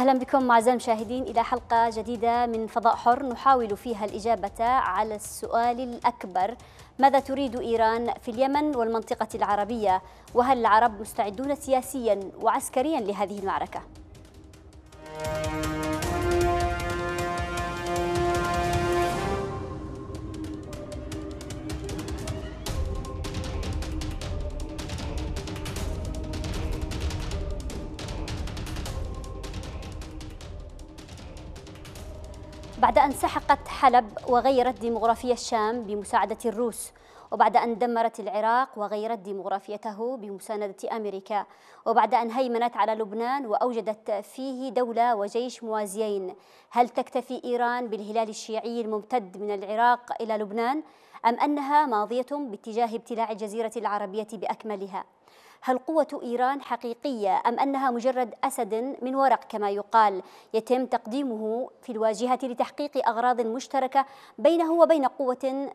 أهلا بكم أعزائي المشاهدين إلى حلقة جديدة من فضاء حر نحاول فيها الإجابة على السؤال الأكبر ماذا تريد إيران في اليمن والمنطقة العربية وهل العرب مستعدون سياسيا وعسكريا لهذه المعركة؟ التحقت حلب وغيرت ديمغرافية الشام بمساعدة الروس وبعد أن دمرت العراق وغيرت ديموغرافيته بمساندة أمريكا وبعد أن هيمنت على لبنان وأوجدت فيه دولة وجيش موازيين هل تكتفي إيران بالهلال الشيعي الممتد من العراق إلى لبنان أم أنها ماضية باتجاه ابتلاع الجزيرة العربية بأكملها؟ هل قوة إيران حقيقية أم أنها مجرد أسد من ورق كما يقال يتم تقديمه في الواجهة لتحقيق أغراض مشتركة بينه وبين قوة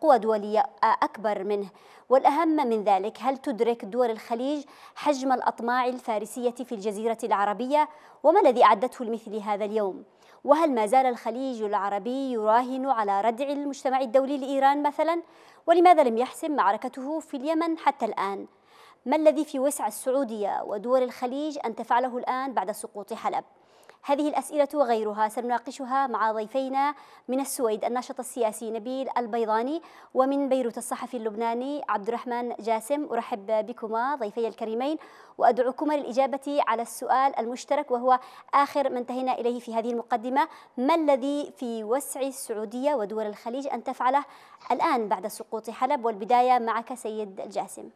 قوى دولية أكبر منه والأهم من ذلك هل تدرك دول الخليج حجم الأطماع الفارسية في الجزيرة العربية وما الذي أعدته لمثل هذا اليوم وهل ما زال الخليج العربي يراهن على ردع المجتمع الدولي لإيران مثلا ولماذا لم يحسم معركته في اليمن حتى الآن ما الذي في وسع السعودية ودول الخليج أن تفعله الآن بعد سقوط حلب؟ هذه الأسئلة وغيرها سنناقشها مع ضيفينا من السويد الناشط السياسي نبيل البيضاني ومن بيروت الصحفي اللبناني عبد الرحمن جاسم أرحب بكما ضيفي الكريمين وأدعوكما للإجابة على السؤال المشترك وهو آخر ما انتهينا إليه في هذه المقدمة ما الذي في وسع السعودية ودول الخليج أن تفعله الآن بعد سقوط حلب والبداية معك سيد جاسم؟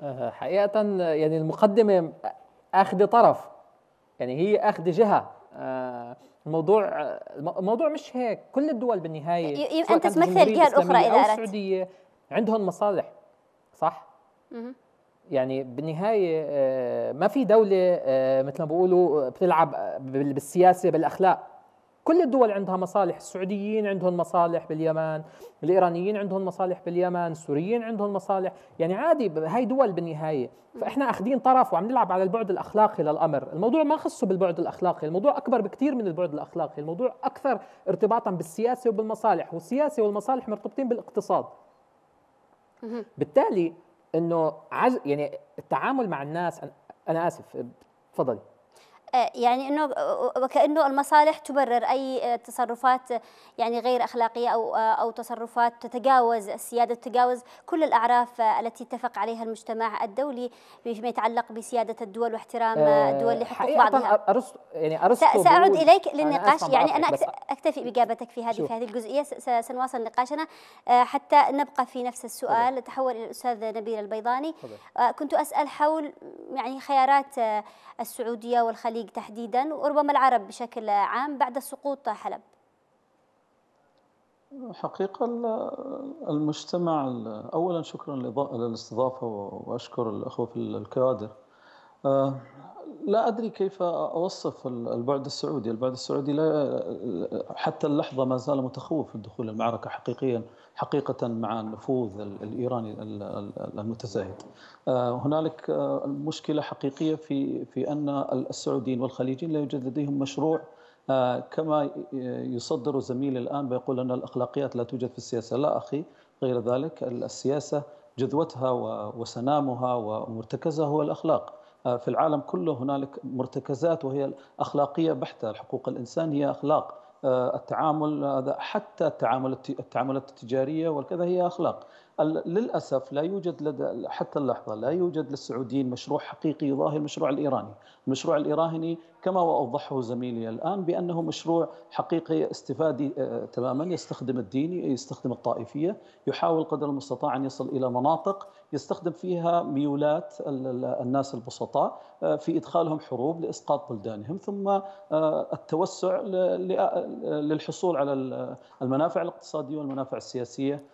آه، حقيقة يعني المقدمة أخذ طرف يعني هي أخذ جهة آه، الموضوع الموضوع مش هيك كل الدول بالنهاية أنت تمثل جهة أخرى إذا أردت السعودية عندهم مصالح صح؟ يعني بالنهاية آه، ما في دولة مثل ما بيقولوا بتلعب بالسياسة بالأخلاق كل الدول عندها مصالح السعوديين عندهم مصالح باليمن الإيرانيين عندهم مصالح باليمن السوريين عندهم مصالح يعني عادي هاي دول بالنهاية فإحنا أخذين طرف وعم نلعب على البعد الأخلاقي للأمر الموضوع ما خصه بالبعد الأخلاقي الموضوع أكبر بكثير من البعد الأخلاقي الموضوع أكثر ارتباطا بالسياسة وبالمصالح والسياسة والمصالح مرتبطين بالاقتصاد بالتالي انه عز يعني التعامل مع الناس انا اسف تفضلي آه، يعني انه آه، آه، وكانه المصالح تبرر اي تصرفات يعني غير اخلاقيه او او تصرفات تتجاوز السياده تتجاوز كل الاعراف التي اتفق عليها المجتمع الدولي فيما يتعلق بسياده الدول واحترام الدول لحقوق بعضها أرس يعني أرسطو ساعود اليك للنقاش يعني أنا يعني انا اكتفي باجابتك في هذه في هذه الجزئيه سنواصل نقاشنا حتى نبقى في نفس السؤال تحول الى الاستاذ نبيل البيضاني طبعا. كنت اسال حول يعني خيارات السعوديه والخليج الخليج تحديدا وربما العرب بشكل عام بعد سقوط حلب حقيقة المجتمع أولا شكرا للاستضافة وأشكر الأخوة في الكادر آه، لا ادري كيف اوصف البعد السعودي، البعد السعودي لا حتى اللحظه ما زال متخوف الدخول المعركه حقيقيا حقيقه مع النفوذ الايراني المتزايد. آه، هنالك آه، مشكله حقيقيه في في ان السعوديين والخليجيين لا يوجد لديهم مشروع آه، كما يصدر زميلي الان بيقول ان الاخلاقيات لا توجد في السياسه، لا اخي غير ذلك السياسه جذوتها وسنامها ومرتكزها هو الاخلاق. آه، في العالم كله هنالك مرتكزات وهي اخلاقيه بحته، حقوق الانسان هي اخلاق آه، التعامل حتى التعاملات التجاريه والكذا هي اخلاق، للاسف لا يوجد لدى حتى اللحظه لا يوجد للسعوديين مشروع حقيقي يضاهي المشروع الايراني، المشروع الايراني كما واوضحه زميلي الان بانه مشروع حقيقي استفادي آه، تماما يستخدم الدين يستخدم الطائفيه، يحاول قدر المستطاع ان يصل الى مناطق يستخدم فيها ميولات الناس البسطاء آه، في ادخالهم حروب لاسقاط بلدانهم ثم آه، التوسع للحصول على المنافع الاقتصاديه والمنافع السياسيه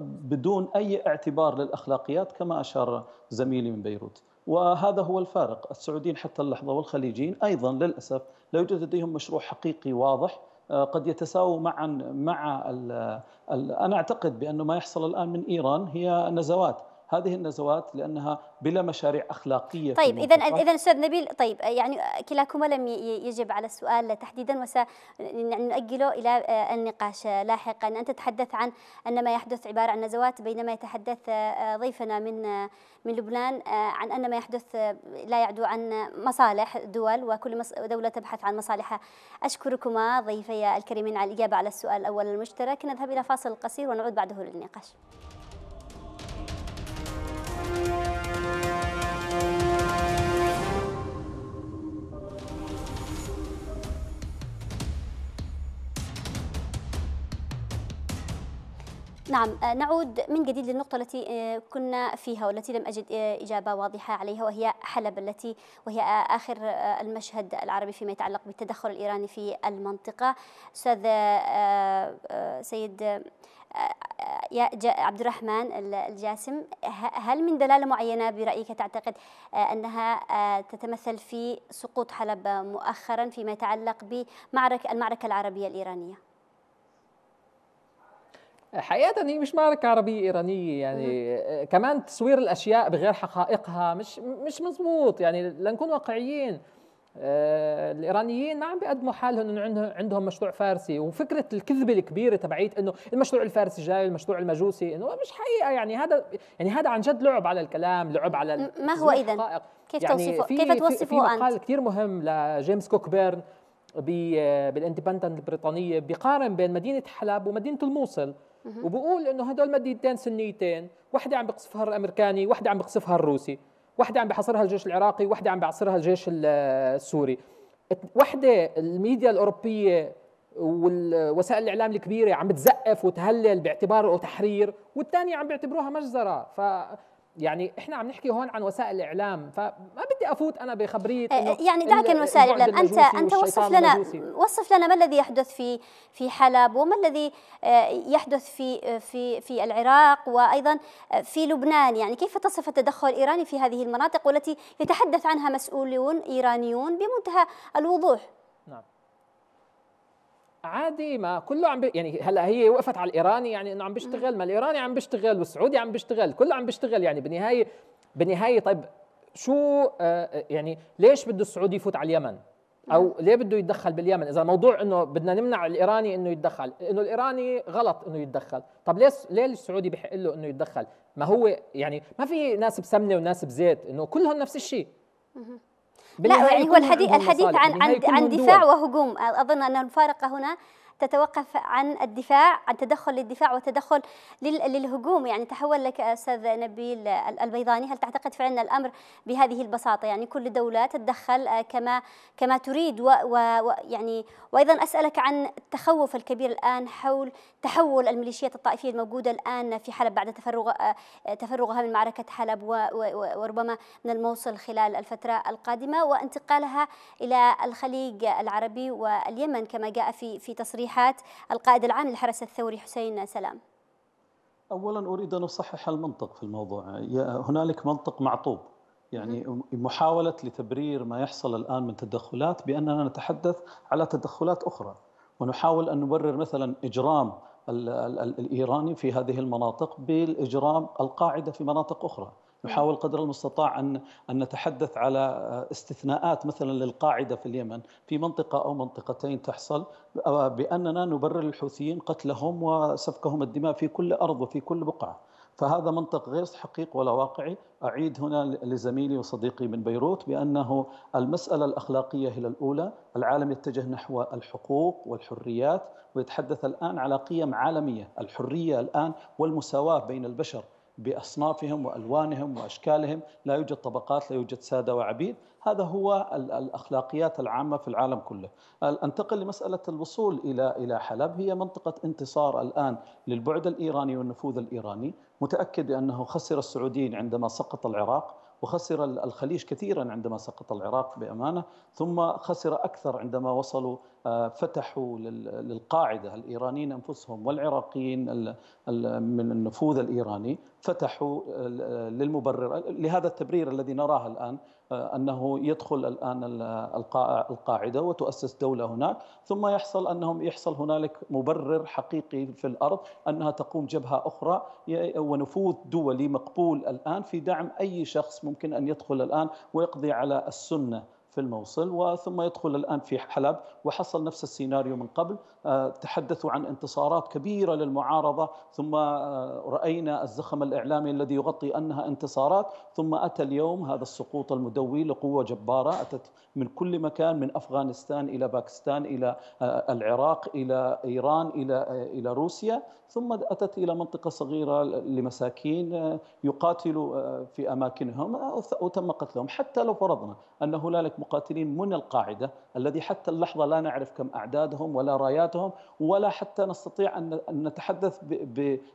بدون اي اعتبار للاخلاقيات كما اشار زميلي من بيروت وهذا هو الفارق السعوديين حتى اللحظه والخليجيين ايضا للاسف لا يوجد لديهم مشروع حقيقي واضح آه، قد يتساووا معا مع انا اعتقد بانه ما يحصل الان من ايران هي نزوات هذه النزوات لانها بلا مشاريع اخلاقيه طيب اذا اذا استاذ نبيل طيب يعني كلاكما لم يجب على السؤال تحديدا وسنؤجله يعني الى آه، النقاش آه، لاحقا انت تتحدث عن ان ما يحدث عباره عن نزوات بينما يتحدث آه، ضيفنا من من لبنان عن ان ما يحدث لا يعدو عن مصالح دول وكل دوله تبحث عن مصالحها اشكركما ضيفي الكريمين على الاجابه على السؤال الاول المشترك نذهب الى فاصل قصير ونعود بعده للنقاش نعم آه، نعود من جديد للنقطة التي آه، كنا فيها والتي لم أجد آه، إجابة واضحة عليها وهي حلب التي وهي آخر المشهد العربي فيما يتعلق بالتدخل الإيراني في المنطقة أستاذ سيد يا عبد الرحمن الجاسم هل من دلالة معينة برأيك تعتقد أنها تتمثل في سقوط حلب مؤخرا فيما يتعلق بمعركة المعركة العربية الإيرانية؟ حقيقة هي مش معركة عربية إيرانية يعني آه، كمان تصوير الأشياء بغير حقائقها مش مش مزبوط يعني لنكون واقعيين آه الايرانيين ما عم بيقدموا حالهم انه عندهم عندهم مشروع فارسي وفكره الكذبه الكبيره تبعيت انه المشروع الفارسي جاي المشروع المجوسي انه مش حقيقه يعني هذا يعني هذا عن جد لعب على الكلام لعب على ما هو اذا كيف يعني توصفه كيف توصفه في مقال كثير مهم لجيمس كوكبيرن آه، بالاندبندنت البريطانيه بيقارن بين مدينه حلب ومدينه الموصل وبقول انه هدول مدينتين سنيتين واحدة عم بقصفها الامريكاني واحدة عم بقصفها الروسي واحدة عم بحصرها الجيش العراقي واحدة عم بحصرها الجيش السوري واحدة الميديا الأوروبية والوسائل الإعلام الكبيرة عم بتزقف وتهلل باعتباره تحرير والثانية عم بيعتبروها مجزرة ف يعني احنا عم نحكي هون عن وسائل الاعلام فما بدي افوت انا بخبريه آه، يعني دعك من وسائل الاعلام انت انت وصف لنا المجوسي. وصف لنا ما الذي يحدث في في حلب وما الذي آه، يحدث في في في العراق وايضا آه، في لبنان يعني كيف تصف التدخل الايراني في هذه المناطق والتي يتحدث عنها مسؤولون ايرانيون بمنتهى الوضوح نعم عادي ما كله عم يعني هلا هي وقفت على الايراني يعني انه عم بيشتغل ما الايراني عم بيشتغل والسعودي عم بيشتغل كله عم بيشتغل يعني بالنهايه بالنهايه طيب شو آه، آه، يعني ليش بده السعودي يفوت على اليمن او ليه بده يتدخل باليمن اذا موضوع انه بدنا نمنع الايراني انه يتدخل انه الايراني غلط انه يتدخل طب ليش ليه السعودي بحق له انه يتدخل ما هو يعني ما في ناس بسمنه وناس بزيت انه كلهم نفس الشيء لا يعني هو الحديث الحديث عن عن, عن دفاع وهجوم اظن ان الفارقه هنا تتوقف عن الدفاع عن تدخل للدفاع وتدخل للهجوم يعني تحول لك استاذ نبيل البيضاني هل تعتقد فعلا الامر بهذه البساطه يعني كل دوله تتدخل كما كما تريد ويعني وايضا اسالك عن التخوف الكبير الان حول تحول الميليشيات الطائفيه الموجوده الان في حلب بعد تفرغ تفرغها من معركه حلب وربما من الموصل خلال الفتره القادمه وانتقالها الى الخليج العربي واليمن كما جاء في في تصريح تصريحات القائد العام للحرس الثوري حسين سلام اولا اريد ان اصحح المنطق في الموضوع هنالك منطق معطوب يعني محاوله لتبرير ما يحصل الان من تدخلات باننا نتحدث على تدخلات اخرى ونحاول ان نبرر مثلا اجرام الايراني في هذه المناطق بالاجرام القاعده في مناطق اخرى نحاول قدر المستطاع أن أن نتحدث على آه، استثناءات مثلا للقاعدة في اليمن في منطقة أو منطقتين تحصل آه، بأننا نبرر الحوثيين قتلهم وسفكهم الدماء في كل أرض وفي كل بقعة فهذا منطق غير حقيق ولا واقعي أعيد هنا لزميلي وصديقي من بيروت بأنه المسألة الأخلاقية هي الأولى العالم يتجه نحو الحقوق والحريات ويتحدث الآن على قيم عالمية الحرية الآن والمساواة بين البشر باصنافهم والوانهم واشكالهم، لا يوجد طبقات، لا يوجد ساده وعبيد، هذا هو الاخلاقيات العامه في العالم كله. انتقل لمساله الوصول الى الى حلب هي منطقه انتصار الان للبعد الايراني والنفوذ الايراني، متاكد انه خسر السعوديين عندما سقط العراق، وخسر الخليج كثيرا عندما سقط العراق بامانه، ثم خسر اكثر عندما وصلوا آه، فتحوا للقاعده الايرانيين انفسهم والعراقيين من النفوذ الايراني فتحوا آه، للمبرر لهذا التبرير الذي نراه الان آه، انه يدخل الان القاعده وتؤسس دوله هناك ثم يحصل انهم يحصل هنالك مبرر حقيقي في الارض انها تقوم جبهه اخرى ونفوذ دولي مقبول الان في دعم اي شخص ممكن ان يدخل الان ويقضي على السنه في الموصل وثم يدخل الآن في حلب وحصل نفس السيناريو من قبل آه، تحدثوا عن انتصارات كبيرة للمعارضة ثم آه، رأينا الزخم الإعلامي الذي يغطي أنها انتصارات ثم أتى اليوم هذا السقوط المدوي لقوة جبارة أتت من كل مكان من أفغانستان إلى باكستان إلى آه، العراق إلى إيران إلى, إلى روسيا ثم أتت إلى منطقة صغيرة لمساكين يقاتلوا في أماكنهم وتم قتلهم حتى لو فرضنا أن هنالك مقاتلين من القاعدة الذي حتى اللحظة لا نعرف كم أعدادهم ولا راياتهم ولا حتى نستطيع أن نتحدث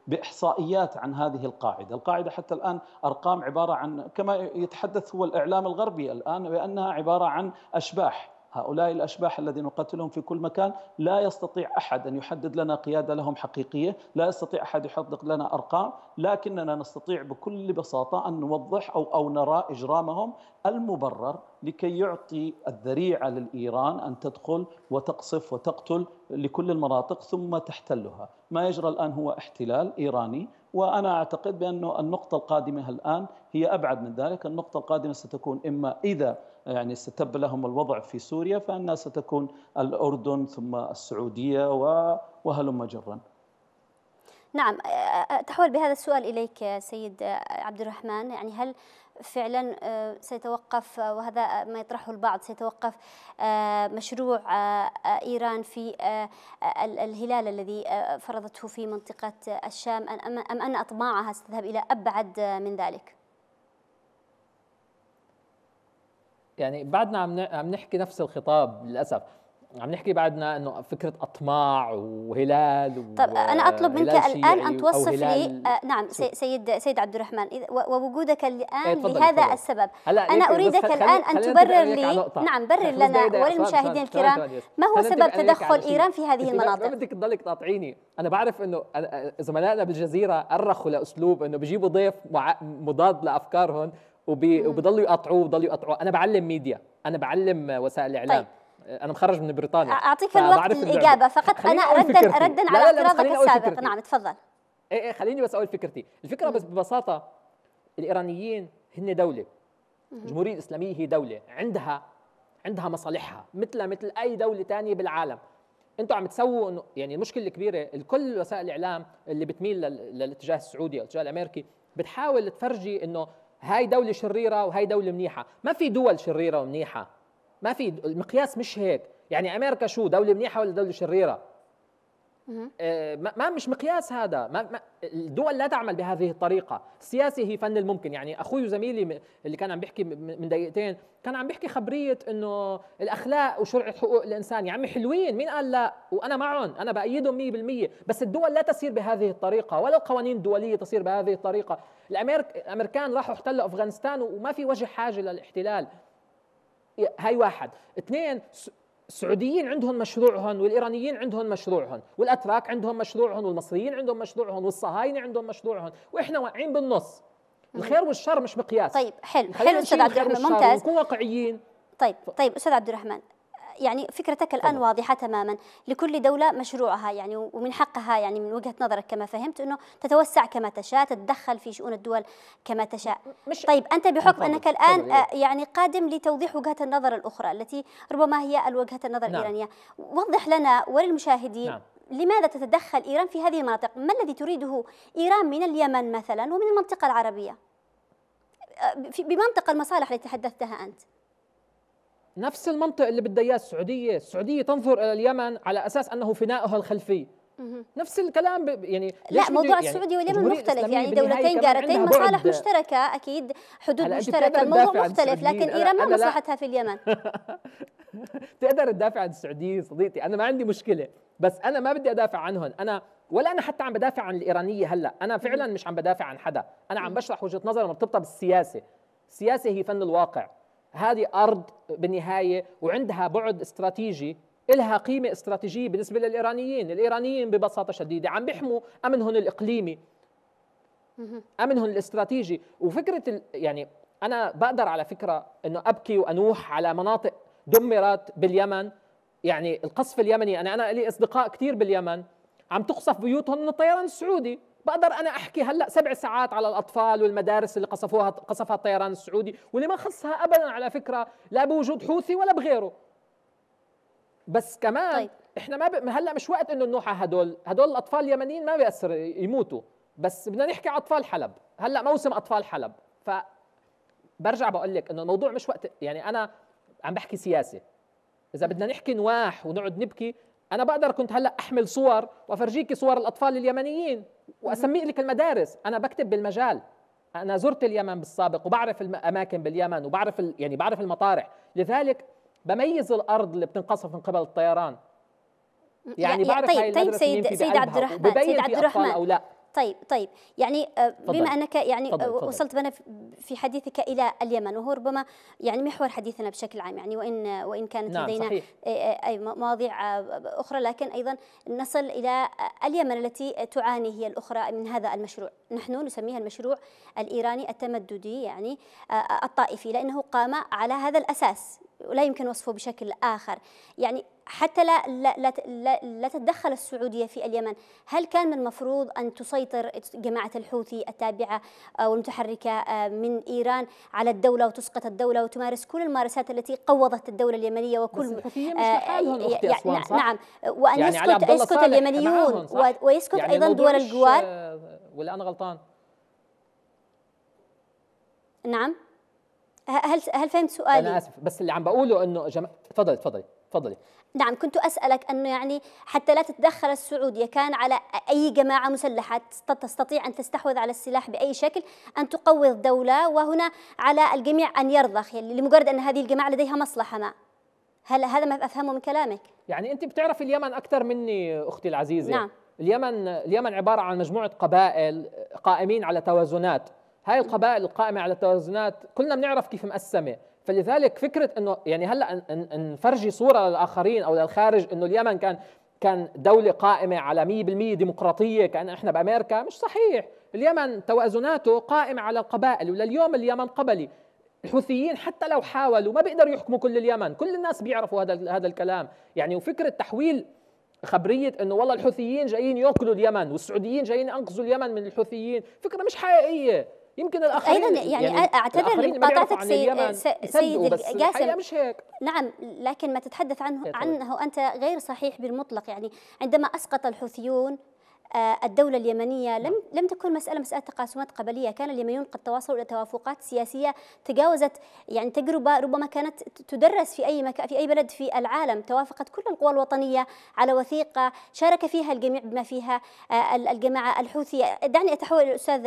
بإحصائيات عن هذه القاعدة القاعدة حتى الآن أرقام عبارة عن كما يتحدث هو الإعلام الغربي الآن بأنها عبارة عن أشباح هؤلاء الأشباح الذين نقاتلهم في كل مكان لا يستطيع أحد أن يحدد لنا قيادة لهم حقيقية لا يستطيع أحد يحدد لنا أرقام لكننا نستطيع بكل بساطة أن نوضح أو, أو نرى إجرامهم المبرر لكي يعطي الذريعة للإيران أن تدخل وتقصف وتقتل لكل المناطق ثم تحتلها ما يجرى الآن هو احتلال إيراني وأنا أعتقد بأن النقطة القادمة الآن هي أبعد من ذلك النقطة القادمة ستكون إما إذا يعني استتب لهم الوضع في سوريا فانها ستكون الاردن ثم السعوديه وهلم جرا. نعم اتحول بهذا السؤال اليك سيد عبد الرحمن يعني هل فعلا سيتوقف وهذا ما يطرحه البعض سيتوقف مشروع ايران في الهلال الذي فرضته في منطقه الشام ام ان اطماعها ستذهب الى ابعد من ذلك؟ يعني بعدنا عم عم نحكي نفس الخطاب للاسف عم نحكي بعدنا انه فكره اطماع وهلال طب انا اطلب منك الان ان توصف لي آه، نعم سيد سيد عبد الرحمن ووجودك الان ايه لهذا فضل. السبب انا إيه، اريدك الان ان تبرر لي نعم برر لنا وللمشاهدين الكرام ما هو سبب تدخل ايران في هذه المناطق ما بدك تضلك تقاطعيني انا بعرف انه زملائنا بالجزيره ارخوا لاسلوب انه بجيبوا ضيف مضاد لافكارهم وبيضلوا يقطعوه وبيضلوا يقطعوه انا بعلم ميديا انا بعلم وسائل الاعلام طيب. أه، انا مخرج من بريطانيا اعطيك الوقت الاجابه فقط انا ردا ردا على اعتراضك السابق نعم تفضل ايه ايه خليني بس اقول فكرتي الفكره بس ببساطه الايرانيين هن دوله الجمهوريه الاسلاميه هي دوله عندها عندها مصالحها مثلها مثل اي دوله ثانيه بالعالم انتم عم تسووا انه يعني المشكله الكبيره الكل وسائل الاعلام اللي بتميل للاتجاه السعودي او الاتجاه الامريكي بتحاول تفرجي انه هاي دولة شريرة وهاي دولة منيحة ما في دول شريرة ومنيحة ما في المقياس مش هيك يعني أمريكا شو دولة منيحة ولا دولة شريرة آه، ما مش مقياس هذا ما الدول لا تعمل بهذه الطريقه السياسه هي فن الممكن يعني اخوي وزميلي اللي كان عم بيحكي من دقيقتين كان عم بيحكي خبريه انه الاخلاق وشرع حقوق الانسان يا يعني عمي حلوين مين قال لا وانا معهم انا بايدهم 100% بس الدول لا تسير بهذه الطريقه ولا القوانين الدوليه تسير بهذه الطريقه الأمريك الامريكان راحوا احتلوا افغانستان وما في وجه حاجه للاحتلال هاي واحد اثنين السعوديين عندهم مشروعهم والايرانيين عندهم مشروعهم والاتراك عندهم مشروعهم والمصريين عندهم مشروعهم والصهاينه عندهم مشروعهم واحنا واقعين بالنص الخير والشر مش مقياس طيب حلو حلو استاذ عبد الرحمن ممتاز نكون واقعيين طيب طيب استاذ عبد الرحمن يعني فكرتك الآن طبعا. واضحة تماما لكل دولة مشروعها يعني ومن حقها يعني من وجهة نظرك كما فهمت أنه تتوسع كما تشاء تتدخل في شؤون الدول كما تشاء مش طيب أنت بحكم أنك الآن طبعا. إيه. آه، يعني قادم لتوضيح وجهة النظر الأخرى التي ربما هي الوجهة النظر نعم. الإيرانية وضح لنا وللمشاهدين نعم. لماذا تتدخل إيران في هذه المناطق ما الذي تريده إيران من اليمن مثلا ومن المنطقة العربية آه، بمنطقة المصالح التي تحدثتها أنت نفس المنطق اللي بدها اياه السعوديه، السعوديه تنظر الى اليمن على اساس انه فنائها الخلفي. نفس الكلام ب... يعني لا موضوع يعني السعوديه واليمن مختلف يعني دولتين جارتين مصالح مشتركه اكيد حدود مشتركه الموضوع مختلف لكن ايران ما مصلحتها في اليمن تقدر تدافع عن السعوديه صديقتي انا ما عندي مشكله بس انا ما بدي ادافع عنهم انا ولا انا حتى عم بدافع عن الايرانيه هلا انا فعلا مش عم بدافع عن حدا انا عم بشرح وجهه نظر مرتبطه بالسياسه السياسه هي فن الواقع هذه أرض بالنهاية وعندها بعد استراتيجي إلها قيمة استراتيجية بالنسبة للإيرانيين الإيرانيين ببساطة شديدة عم بيحموا أمنهم الإقليمي أمنهم الاستراتيجي وفكرة يعني أنا بقدر على فكرة أنه أبكي وأنوح على مناطق دمرت باليمن يعني القصف اليمني أنا أنا لي أصدقاء كثير باليمن عم تقصف بيوتهم من الطيران السعودي بقدر انا احكي هلا سبع ساعات على الاطفال والمدارس اللي قصفوها قصفها الطيران السعودي واللي ما خصها ابدا على فكره لا بوجود حوثي ولا بغيره بس كمان طيب. احنا ما ب... هلا مش وقت انه نوحى هدول هدول الاطفال اليمنيين ما بيأثر يموتوا بس بدنا نحكي على اطفال حلب هلا موسم اطفال حلب ف برجع بقول لك انه الموضوع مش وقت يعني انا عم بحكي سياسه اذا بدنا نحكي نواح ونقعد نبكي انا بقدر كنت هلا احمل صور وافرجيكي صور الاطفال اليمنيين واسمي لك المدارس انا بكتب بالمجال انا زرت اليمن بالسابق وبعرف الاماكن باليمن وبعرف يعني بعرف المطارح لذلك بميز الارض اللي بتنقصف من قبل الطيران يعني بعرف طيب هاي طيب, طيب، سيد سيد عبد الرحمن سيد عبد الرحمن او لا طيب طيب يعني آه، بما انك يعني طبعًا آه، طبعًا وصلت بنا في حديثك الى اليمن وهو ربما يعني محور حديثنا بشكل عام يعني وان وان كانت نعم لدينا صحيح. آه، اي مواضيع اخرى لكن ايضا نصل الى اليمن التي تعاني هي الاخرى من هذا المشروع نحن نسميها المشروع الايراني التمددي يعني الطائفي لانه قام على هذا الاساس ولا يمكن وصفه بشكل آخر يعني حتى لا, لا, لا, لا تتدخل السعودية في اليمن هل كان من المفروض أن تسيطر جماعة الحوثي التابعة آه، والمتحركة آه، من إيران على الدولة وتسقط الدولة وتمارس كل الممارسات التي قوضت الدولة اليمنية وكل بس مش آه يعني نعم, نعم وأن يعني يسكت, يسكت اليمنيون ويسكت يعني أيضا دول الجوار آه، ولا أنا غلطان نعم هل هل فهمت سؤالي؟ انا اسف بس اللي عم بقوله انه جم... تفضلي تفضلي تفضلي نعم كنت اسالك انه يعني حتى لا تتدخل السعوديه كان على اي جماعه مسلحه تستطيع ان تستحوذ على السلاح باي شكل ان تقوض دوله وهنا على الجميع ان يرضخ يعني لمجرد ان هذه الجماعه لديها مصلحه ما هل هذا ما افهمه من كلامك؟ يعني انت بتعرفي اليمن اكثر مني اختي العزيزه نعم اليمن اليمن عباره عن مجموعه قبائل قائمين على توازنات هاي القبائل القائمه على التوازنات كلنا بنعرف كيف مقسمه فلذلك فكره انه يعني هلا نفرجي صوره للاخرين او للخارج انه اليمن كان كان دولة قائمة على 100% ديمقراطية كأن احنا بأمريكا مش صحيح اليمن توازناته قائمة على القبائل ولليوم اليمن قبلي الحوثيين حتى لو حاولوا ما بيقدروا يحكموا كل اليمن كل الناس بيعرفوا هذا هذا الكلام يعني وفكرة تحويل خبرية انه والله الحوثيين جايين ياكلوا اليمن والسعوديين جايين ينقذوا اليمن من الحوثيين فكرة مش حقيقية يمكن الاخرين ايضا يعني, يعني اعتبر قاطعتك سيد سيد جاسم مش هيك نعم لكن ما تتحدث عنه عنه انت غير صحيح بالمطلق يعني عندما اسقط الحوثيون آه، الدولة اليمنية لم نعم. لم تكن مسألة مسألة تقاسمات قبلية، كان اليمنيون قد تواصلوا إلى توافقات سياسية تجاوزت يعني تجربة ربما كانت تدرس في أي مكان في أي بلد في العالم، توافقت كل القوى الوطنية على وثيقة شارك فيها الجميع بما فيها آه، الجماعة الحوثية، دعني أتحول إلى الأستاذ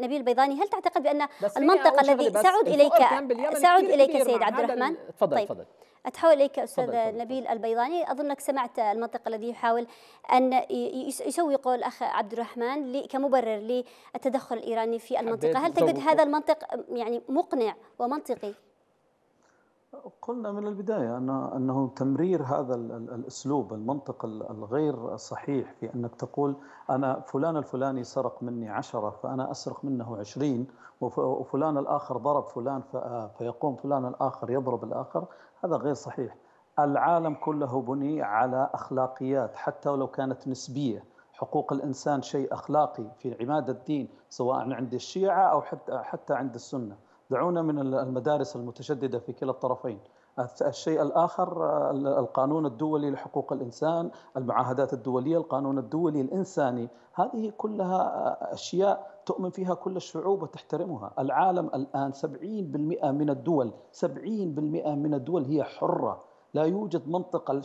نبيل البيضاني، هل تعتقد بأن المنطقة الذي سعود إليك سعود إليك سيد عبد الرحمن؟ تفضل طيب. تفضل أتحول إليك أستاذ نبيل البيضاني أظنك سمعت المنطق الذي يحاول أن يسوقه الأخ عبد الرحمن كمبرر للتدخل الإيراني في المنطقة هل تجد هذا المنطق يعني مقنع ومنطقي؟ قلنا من البداية أن أنه تمرير هذا الأسلوب المنطق الغير صحيح في أنك تقول أنا فلان الفلاني سرق مني عشرة فأنا أسرق منه عشرين وفلان الآخر ضرب فلان فيقوم فلان الآخر يضرب الآخر هذا غير صحيح العالم كله بني على أخلاقيات حتى ولو كانت نسبية حقوق الإنسان شيء أخلاقي في عماد الدين سواء عند الشيعة أو حتى عند السنة دعونا من المدارس المتشددة في كلا الطرفين الشيء الآخر القانون الدولي لحقوق الإنسان المعاهدات الدولية القانون الدولي الإنساني هذه كلها آه، أشياء تؤمن فيها كل الشعوب وتحترمها العالم الآن 70% من الدول 70% من الدول هي حرة لا يوجد منطقة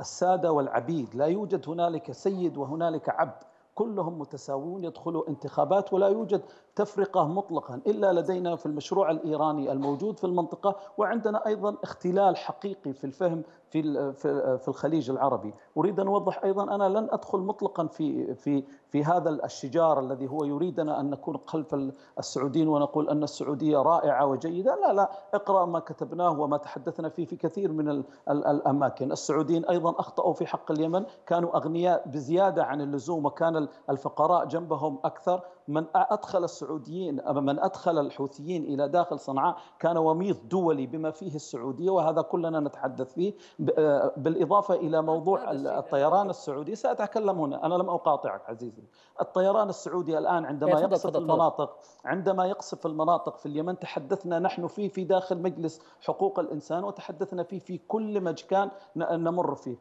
السادة والعبيد لا يوجد هنالك سيد وهنالك عبد كلهم متساوون يدخلوا انتخابات ولا يوجد تفرقه مطلقا الا لدينا في المشروع الايراني الموجود في المنطقه وعندنا ايضا اختلال حقيقي في الفهم في في الخليج العربي، اريد ان اوضح ايضا انا لن ادخل مطلقا في في في هذا الشجار الذي هو يريدنا ان نكون خلف السعوديين ونقول ان السعوديه رائعه وجيده، لا لا اقرا ما كتبناه وما تحدثنا فيه في كثير من الاماكن، السعوديين ايضا اخطاوا في حق اليمن، كانوا اغنياء بزياده عن اللزوم وكان الفقراء جنبهم اكثر، من ادخل السعودية السعوديين من أدخل الحوثيين إلى داخل صنعاء كان وميض دولي بما فيه السعودية وهذا كلنا نتحدث فيه آه، بالإضافة إلى موضوع الطيران السعودي سأتكلم هنا أنا لم أقاطعك عزيزي الطيران السعودي الآن عندما يقصف المناطق عندما يقصف المناطق في اليمن تحدثنا نحن فيه في داخل مجلس حقوق الإنسان وتحدثنا فيه في كل مجكان نمر فيه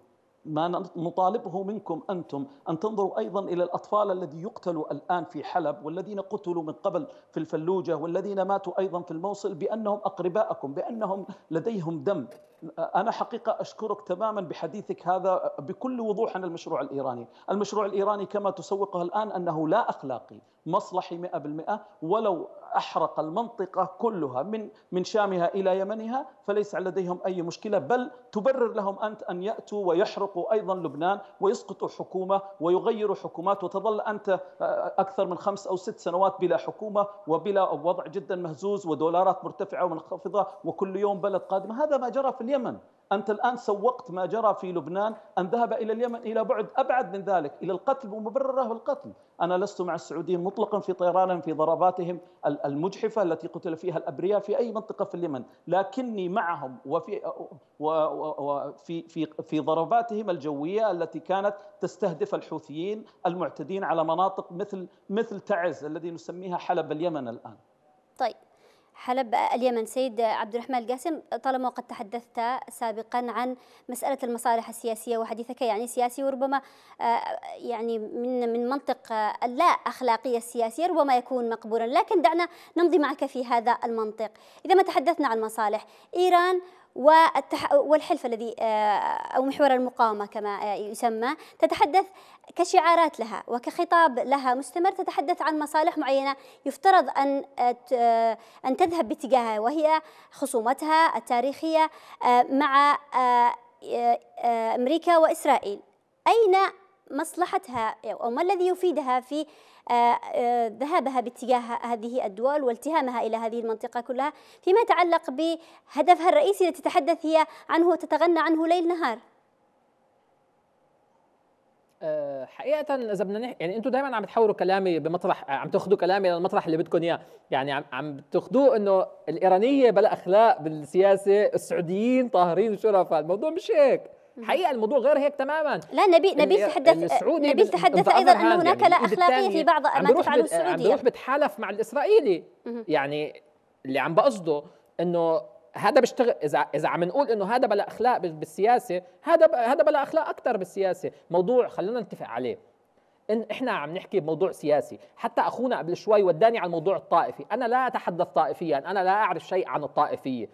ما نطالبه منكم انتم ان تنظروا ايضا الى الاطفال الذي يقتل الان في حلب والذين قتلوا من قبل في الفلوجه والذين ماتوا ايضا في الموصل بانهم اقرباءكم بانهم لديهم دم أنا حقيقة أشكرك تماما بحديثك هذا بكل وضوح عن المشروع الإيراني المشروع الإيراني كما تسوقه الآن أنه لا أخلاقي مصلحي 100% ولو أحرق المنطقة كلها من من شامها إلى يمنها فليس لديهم أي مشكلة بل تبرر لهم أنت أن يأتوا ويحرقوا أيضا لبنان ويسقطوا حكومة ويغيروا حكومات وتظل أنت أكثر من خمس أو ست سنوات بلا حكومة وبلا وضع جدا مهزوز ودولارات مرتفعة ومنخفضة وكل يوم بلد قادمة هذا ما جرى في اليمن أنت الآن سوقت ما جرى في لبنان أن ذهب إلى اليمن إلى بعد أبعد من ذلك إلى القتل ومبرره القتل أنا لست مع السعوديين مطلقا في طيرانهم في ضرباتهم المجحفة التي قتل فيها الأبرياء في أي منطقة في اليمن لكني معهم وفي, وفي في, في ضرباتهم الجوية التي كانت تستهدف الحوثيين المعتدين على مناطق مثل مثل تعز الذي نسميها حلب اليمن الآن طيب حلب اليمن سيد عبد الرحمن القاسم طالما وقد تحدثت سابقا عن مسألة المصالح السياسية وحديثك يعني سياسي وربما آه، يعني من من منطق اللا أخلاقية السياسية ربما يكون مقبولا لكن دعنا نمضي معك في هذا المنطق إذا ما تحدثنا عن مصالح إيران والحلف الذي آه، او محور المقاومه كما آه، يسمى تتحدث كشعارات لها وكخطاب لها مستمر تتحدث عن مصالح معينة يفترض أن آه، آه، أن تذهب باتجاهها وهي خصومتها التاريخية آه، مع أمريكا وإسرائيل أين مصلحتها أو ما الذي يفيدها في ذهابها باتجاه هذه الدول والتهامها إلى هذه المنطقة كلها فيما يتعلق بهدفها الرئيسي التي تتحدث هي عنه وتتغنى عنه ليل نهار آه، حقيقة إذا بدنا نحكي يعني أنتم دائما عم تحوروا كلامي بمطرح عم تاخذوا كلامي للمطرح اللي بدكم إياه، يعني عم عم تاخذوه إنه الإيرانية بلا أخلاق بالسياسة، السعوديين طاهرين وشرفاء، الموضوع مش هيك، حقيقه الموضوع غير هيك تماما لا نبيل نبيل تحدث نبيل تحدث ايضا ان هناك لا اخلاقيه في بعض ما تفعله السعوديه عم بروح بتحالف مع الاسرائيلي يعني اللي عم بقصده انه هذا بيشتغل اذا اذا عم نقول انه هذا بلا اخلاق بالسياسه هذا هذا بلا اخلاق اكثر بالسياسه موضوع خلينا نتفق عليه إن احنا عم نحكي بموضوع سياسي حتى اخونا قبل شوي وداني على الموضوع الطائفي انا لا اتحدث طائفيا انا لا اعرف شيء عن الطائفيه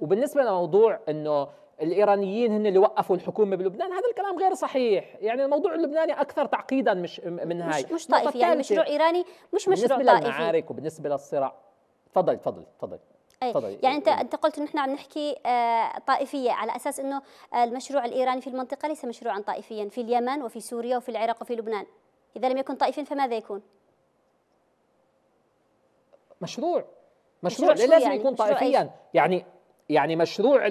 وبالنسبه لموضوع انه الايرانيين هن اللي وقفوا الحكومه بلبنان هذا الكلام غير صحيح يعني الموضوع اللبناني اكثر تعقيدا مش من هاي مش, مش طائفي يعني مشروع ايراني مش مشروع بالنسبة طائفي بالنسبه للمعارك وبالنسبه للصراع تفضل تفضل تفضل أي. يعني انت انت قلت ان احنا عم نحكي آه، طائفيه على اساس انه آه، المشروع الايراني في المنطقه ليس مشروعا طائفيا في اليمن وفي سوريا وفي العراق وفي لبنان اذا لم يكن طائفيا فماذا يكون مشروع مشروع, مشروع لازم يعني. يكون طائفيا يعني يعني مشروع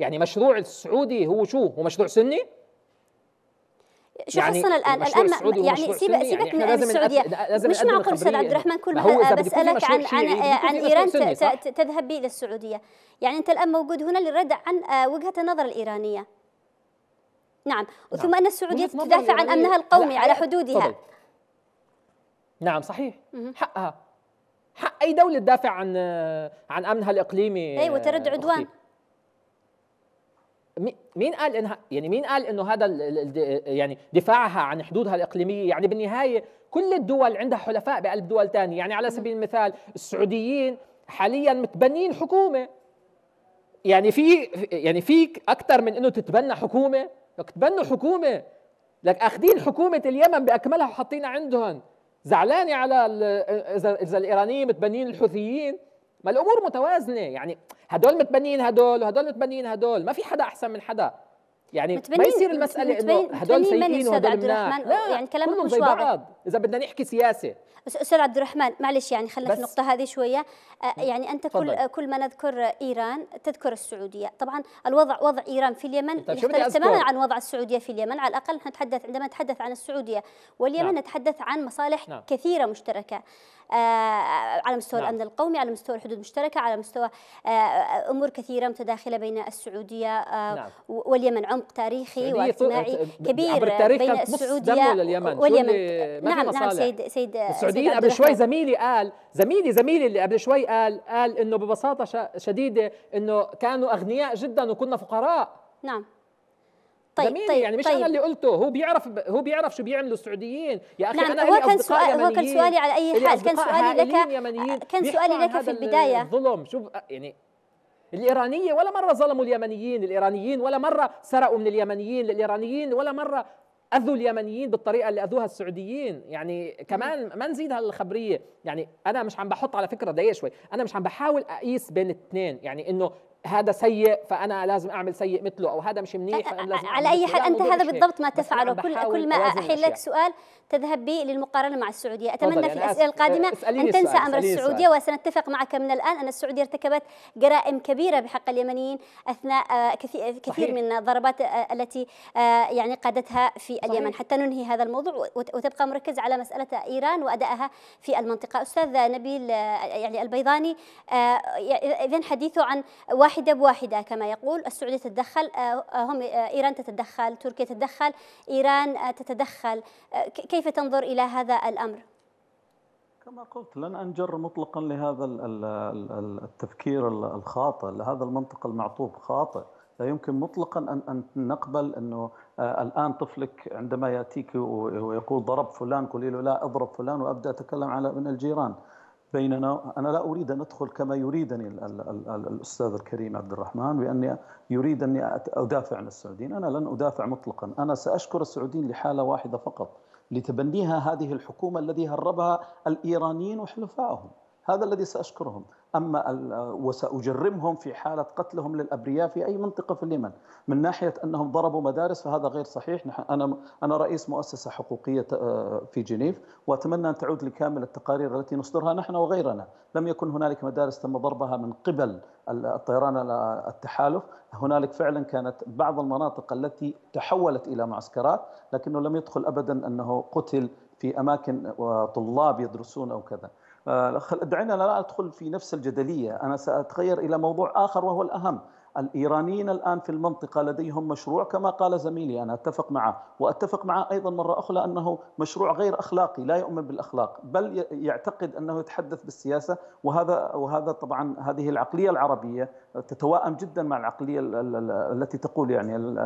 يعني مشروع السعودي هو شو هو مشروع سني شو يعني حصلنا الان الان يعني, يعني سيبك سيبك من السعوديه لازم مش معقول استاذ عبد الرحمن كل ما بسالك عن عن عن ايران تذهب الى السعوديه يعني انت الان موجود هنا للرد عن آه، وجهه النظر الايرانيه نعم, نعم. ثم ان السعوديه تدافع عن امنها القومي على حدودها نعم صحيح حقها حق اي دوله تدافع عن آه، عن امنها الاقليمي ايوه ترد عدوان مين قال انها يعني مين قال انه هذا يعني دفاعها عن حدودها الاقليميه يعني بالنهايه كل الدول عندها حلفاء بقلب دول ثانيه يعني على سبيل المثال السعوديين حاليا متبنين حكومه يعني في يعني فيك اكثر من انه تتبنى حكومه لك تبنوا حكومه لك اخذين حكومه اليمن باكملها وحاطينها عندهم زعلانه على اذا اذا الايرانيين متبنين الحوثيين ما الامور متوازنه يعني هدول متبنيين هدول وهدول متبنيين هدول ما في حدا احسن من حدا يعني ما يصير المساله انه هدول سيئين وهدول مناح لا يعني كلامك مش واضح اذا بدنا نحكي سياسه استاذ عبد الرحمن معلش يعني خلينا في النقطه هذه شويه يعني انت فضل. كل كل ما نذكر ايران تذكر السعوديه طبعا الوضع وضع ايران في اليمن يختلف تماما عن وضع السعوديه في اليمن على الاقل نحن نتحدث عندما نتحدث عن السعوديه واليمن نعم. نتحدث عن مصالح نعم. كثيره مشتركه آه، على مستوى نعم. الامن القومي على مستوى الحدود المشتركه على مستوى آه، امور كثيره متداخله بين السعوديه آه، نعم. واليمن عمق تاريخي يعني واجتماعي كبير عبر التاريخ بين السعوديه واليمن واليمن نعم نعم سيد سيد السعوديين قبل شوي زميلي قال زميلي زميلي اللي قبل شوي قال قال انه ببساطه شديده انه كانوا اغنياء جدا وكنا فقراء نعم طيب زميلي طيب يعني مش طيب. انا اللي قلته هو بيعرف هو بيعرف شو بيعملوا السعوديين يا اخي نعم انا هو كان سؤال هو كان سؤالي على اي حال كان سؤالي لك كان سؤالي لك في البدايه ظلم شوف يعني الإيرانية ولا مرة ظلموا اليمنيين الإيرانيين ولا مرة سرقوا من اليمنيين الإيرانيين ولا مرة أذوا اليمنيين بالطريقة اللي أذوها السعوديين يعني كمان ما نزيد هالخبرية يعني أنا مش عم بحط على فكرة دقيقة شوي أنا مش عم بحاول أقيس بين الاثنين يعني إنه هذا سيء فانا لازم اعمل سيء مثله او هذا مش منيح فانا لازم على اي حال انت هذا بالضبط ما تفعله كل كل ما احيل لك سؤال تذهب به للمقارنه مع السعوديه اتمنى في الاسئله القادمه ان تنسى امر السعوديه وسنتفق معك من الان ان السعوديه ارتكبت جرائم كبيره بحق اليمنيين اثناء آه، آه، كثير, من الضربات آه، التي يعني قادتها في صحيح. اليمن حتى ننهي هذا الموضوع وتبقى مركز على مساله ايران وادائها في المنطقه استاذ نبيل يعني البيضاني اذا حديثه عن واحد واحدة بواحدة كما يقول السعودية تتدخل آه، آه، هم آه، إيران تتدخل تركيا تتدخل إيران تتدخل كيف تنظر إلى هذا الأمر؟ كما قلت لن أنجر مطلقا لهذا التفكير الخاطئ لهذا المنطق المعطوب خاطئ لا يمكن مطلقا أن نقبل أنه الآن طفلك عندما يأتيك ويقول ضرب فلان قولي له لا أضرب فلان وأبدأ أتكلم على من الجيران بيننا أنا لا أريد أن أدخل كما يريدني الأستاذ الكريم عبد الرحمن بأني يريد أني أدافع عن السعوديين أنا لن أدافع مطلقا أنا سأشكر السعوديين لحالة واحدة فقط لتبنيها هذه الحكومة الذي هربها الإيرانيين وحلفائهم هذا الذي سأشكرهم أما وسأجرمهم في حالة قتلهم للأبرياء في أي منطقة في اليمن من ناحية أنهم ضربوا مدارس فهذا غير صحيح أنا أنا رئيس مؤسسة حقوقية آه، في جنيف وأتمنى أن تعود لكامل التقارير التي نصدرها نحن وغيرنا لم يكن هنالك مدارس تم ضربها من قبل الطيران التحالف هنالك فعلا كانت بعض المناطق التي تحولت إلى معسكرات لكنه لم يدخل أبدا أنه قتل في أماكن آه، طلاب يدرسون أو كذا آه، دعينا لا ندخل في نفس الجدليه انا ساتغير الى موضوع اخر وهو الاهم الإيرانيين الآن في المنطقة لديهم مشروع كما قال زميلي أنا أتفق معه وأتفق معه أيضا مرة أخرى أنه مشروع غير أخلاقي لا يؤمن بالأخلاق بل يعتقد أنه يتحدث بالسياسة وهذا وهذا طبعا هذه العقلية العربية تتواءم جدا مع العقلية التي تقول يعني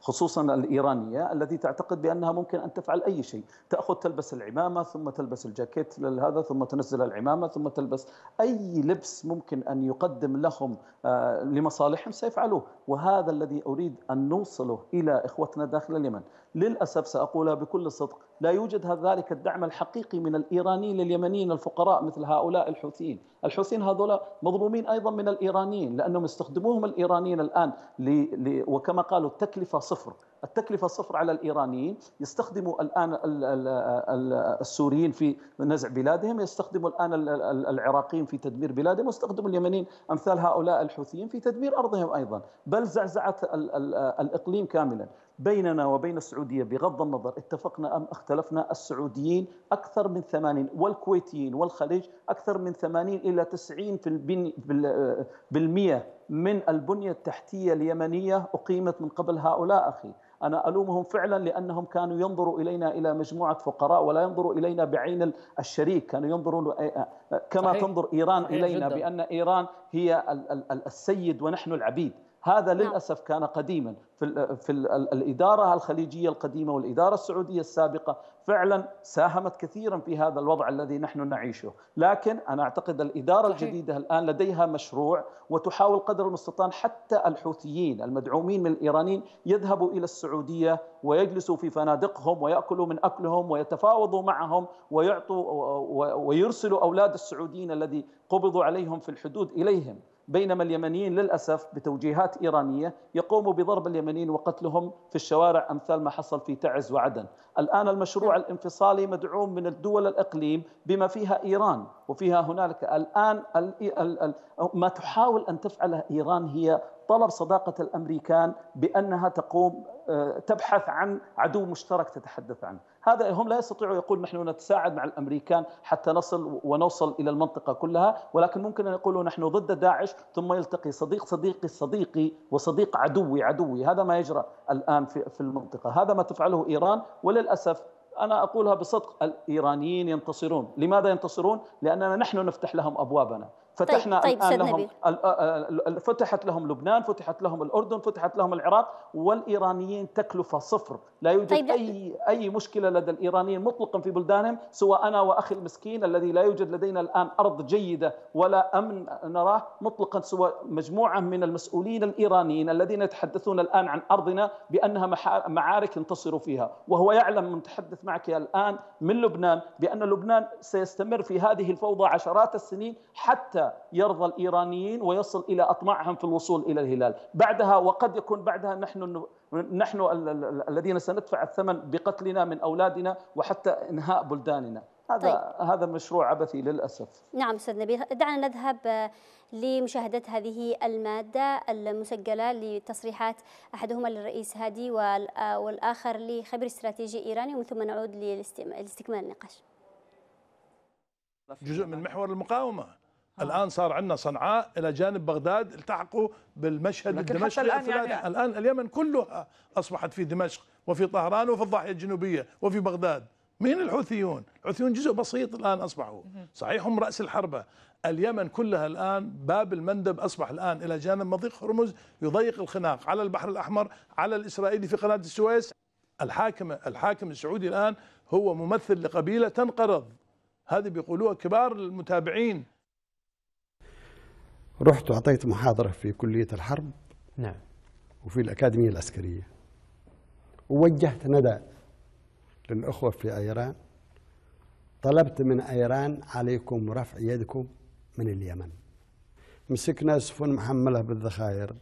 خصوصا الإيرانية التي تعتقد بأنها ممكن أن تفعل أي شيء تأخذ تلبس العمامة ثم تلبس الجاكيت هذا ثم تنزل العمامة ثم تلبس أي لبس ممكن أن يقدم لهم آه، لمصالح صالح سيفعلوه وهذا الذي أريد أن نوصله إلى إخوتنا داخل اليمن للأسف سأقولها بكل صدق لا يوجد ذلك الدعم الحقيقي من الإيرانيين لليمنيين الفقراء مثل هؤلاء الحوثيين الحوثيين هذولا مظلومين أيضا من الإيرانيين لأنهم استخدموهم الإيرانيين الآن لي لي وكما قالوا التكلفة صفر التكلفة صفر على الإيرانيين يستخدموا الآن السوريين في نزع بلادهم يستخدموا الآن العراقيين في تدمير بلادهم واستخدموا اليمنيين أمثال هؤلاء الحوثيين في تدمير أرضهم أيضا بل زعزعت الإقليم كاملا بيننا وبين السعودية بغض النظر اتفقنا أم اختلفنا السعوديين أكثر من 80 والكويتيين والخليج أكثر من 80 إلى 90 بالمئة من البنية التحتية اليمنية أقيمت من قبل هؤلاء أخي أنا ألومهم فعلا لأنهم كانوا ينظروا إلينا إلى مجموعة فقراء ولا ينظروا إلينا بعين الشريك كانوا ينظروا كما صحيح. تنظر إيران صحيح إلينا جدا. بأن إيران هي السيد ونحن العبيد هذا نعم. للاسف كان قديما في في الاداره الخليجيه القديمه والاداره السعوديه السابقه فعلا ساهمت كثيرا في هذا الوضع الذي نحن نعيشه، لكن انا اعتقد الاداره صحيح. الجديده الان لديها مشروع وتحاول قدر المستطاع حتى الحوثيين المدعومين من الايرانيين يذهبوا الى السعوديه ويجلسوا في فنادقهم وياكلوا من اكلهم ويتفاوضوا معهم ويعطوا ويرسلوا اولاد السعوديين الذي قبضوا عليهم في الحدود اليهم. بينما اليمنيين للأسف بتوجيهات إيرانية يقوموا بضرب اليمنيين وقتلهم في الشوارع أمثال ما حصل في تعز وعدن الآن المشروع نعم. الانفصالي مدعوم من الدول الإقليم بما فيها إيران وفيها هنالك الآن ما تحاول أن تفعله إيران هي طلب صداقة الأمريكان بأنها تقوم آه، تبحث عن عدو مشترك تتحدث عنه هذا هم لا يستطيعوا يقول نحن نتساعد مع الامريكان حتى نصل ونوصل الى المنطقه كلها ولكن ممكن ان يقولوا نحن ضد داعش ثم يلتقي صديق صديقي صديقي وصديق عدوي عدوي هذا ما يجرى الان في في المنطقه هذا ما تفعله ايران وللاسف انا اقولها بصدق الايرانيين ينتصرون لماذا ينتصرون لاننا نحن نفتح لهم ابوابنا طيب، فتحنا طيب الآن طيب لهم فتحت لهم لبنان فتحت لهم الأردن فتحت لهم العراق والإيرانيين تكلفة صفر لا يوجد طيب أي, أي مشكلة لدى الإيرانيين مطلقا في بلدانهم سوى أنا وأخي المسكين الذي لا يوجد لدينا الآن أرض جيدة ولا أمن نراه مطلقا سوى مجموعة من المسؤولين الإيرانيين الذين يتحدثون الآن عن أرضنا بأنها معارك ينتصر فيها وهو يعلم تحدث معك الآن من لبنان بأن لبنان سيستمر في هذه الفوضى عشرات السنين حتى يرضى الإيرانيين ويصل إلى أطماعهم في الوصول إلى الهلال بعدها وقد يكون بعدها نحن نحن الذين سندفع الثمن بقتلنا من أولادنا وحتى إنهاء بلداننا هذا طيب. هذا مشروع عبثي للأسف نعم أستاذ نبيل دعنا نذهب آه، لمشاهدة هذه المادة المسجلة لتصريحات أحدهما للرئيس هادي آه، والآخر لخبير استراتيجي إيراني ومن ثم نعود لاستكمال النقاش جزء من محور المقاومة آه. الان صار عندنا صنعاء الى جانب بغداد التحقوا بالمشهد الدمشقي الان يعني الان اليمن كلها اصبحت في دمشق وفي طهران وفي الضاحيه الجنوبيه وفي بغداد مين الحوثيون؟ الحوثيون جزء بسيط الان اصبحوا صحيح هم راس الحربه اليمن كلها الان باب المندب اصبح الان الى جانب مضيق هرمز يضيق الخناق على البحر الاحمر على الاسرائيلي في قناه السويس الحاكم الحاكم السعودي الان هو ممثل لقبيله تنقرض هذه بيقولوها كبار المتابعين رحت وعطيت محاضرة في كلية الحرب نعم وفي الأكاديمية العسكرية ووجهت ندى للأخوة في أيران طلبت من أيران عليكم رفع يدكم من اليمن مسكنا سفن محملة بالذخائر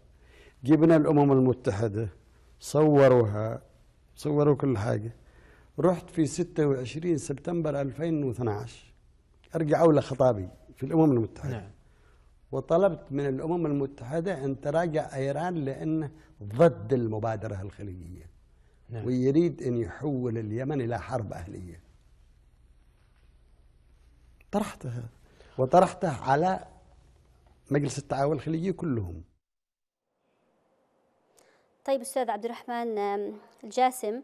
جبنا الأمم المتحدة صوروها صوروا كل حاجة رحت في 26 سبتمبر 2012 أرجعوا لخطابي في الأمم المتحدة نعم. وطلبت من الأمم المتحدة أن تراجع إيران لأنه ضد المبادرة الخليجية نعم. ويريد أن يحول اليمن إلى حرب أهلية طرحتها وطرحته على مجلس التعاون الخليجي كلهم طيب أستاذ عبد الرحمن الجاسم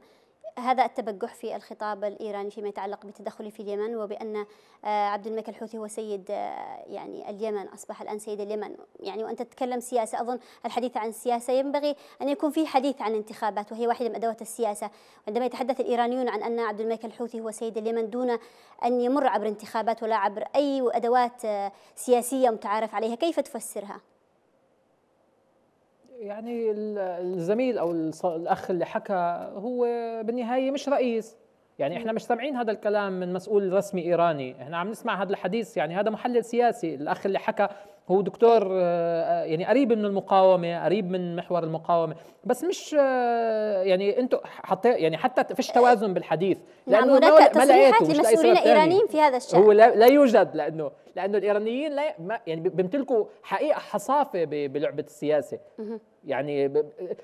هذا التبجح في الخطاب الإيراني فيما يتعلق بتدخله في اليمن وبأن آه، عبد الملك الحوثي هو سيد آه، يعني اليمن أصبح الآن سيد اليمن يعني وأنت تتكلم سياسة أظن الحديث عن السياسة ينبغي أن يكون في حديث عن انتخابات وهي واحدة من أدوات السياسة عندما يتحدث الإيرانيون عن أن عبد الملك الحوثي هو سيد اليمن دون أن يمر عبر انتخابات ولا عبر أي أدوات آه، سياسية متعارف عليها كيف تفسرها؟ يعني الزميل او الاخ اللي حكى هو بالنهايه مش رئيس يعني احنا مش سامعين هذا الكلام من مسؤول رسمي ايراني احنا عم نسمع هذا الحديث يعني هذا محلل سياسي الاخ اللي حكى هو دكتور آه، يعني قريب من المقاومه قريب من محور المقاومه بس مش آه، يعني انتم حطيت يعني حتى فيش توازن بالحديث نعم، لانه نعم هناك تصريحات لمسؤولين ايرانيين في هذا الشان هو لا يوجد لانه لانه الايرانيين لا يعني بيمتلكوا حقيقه حصافه بلعبه السياسه يعني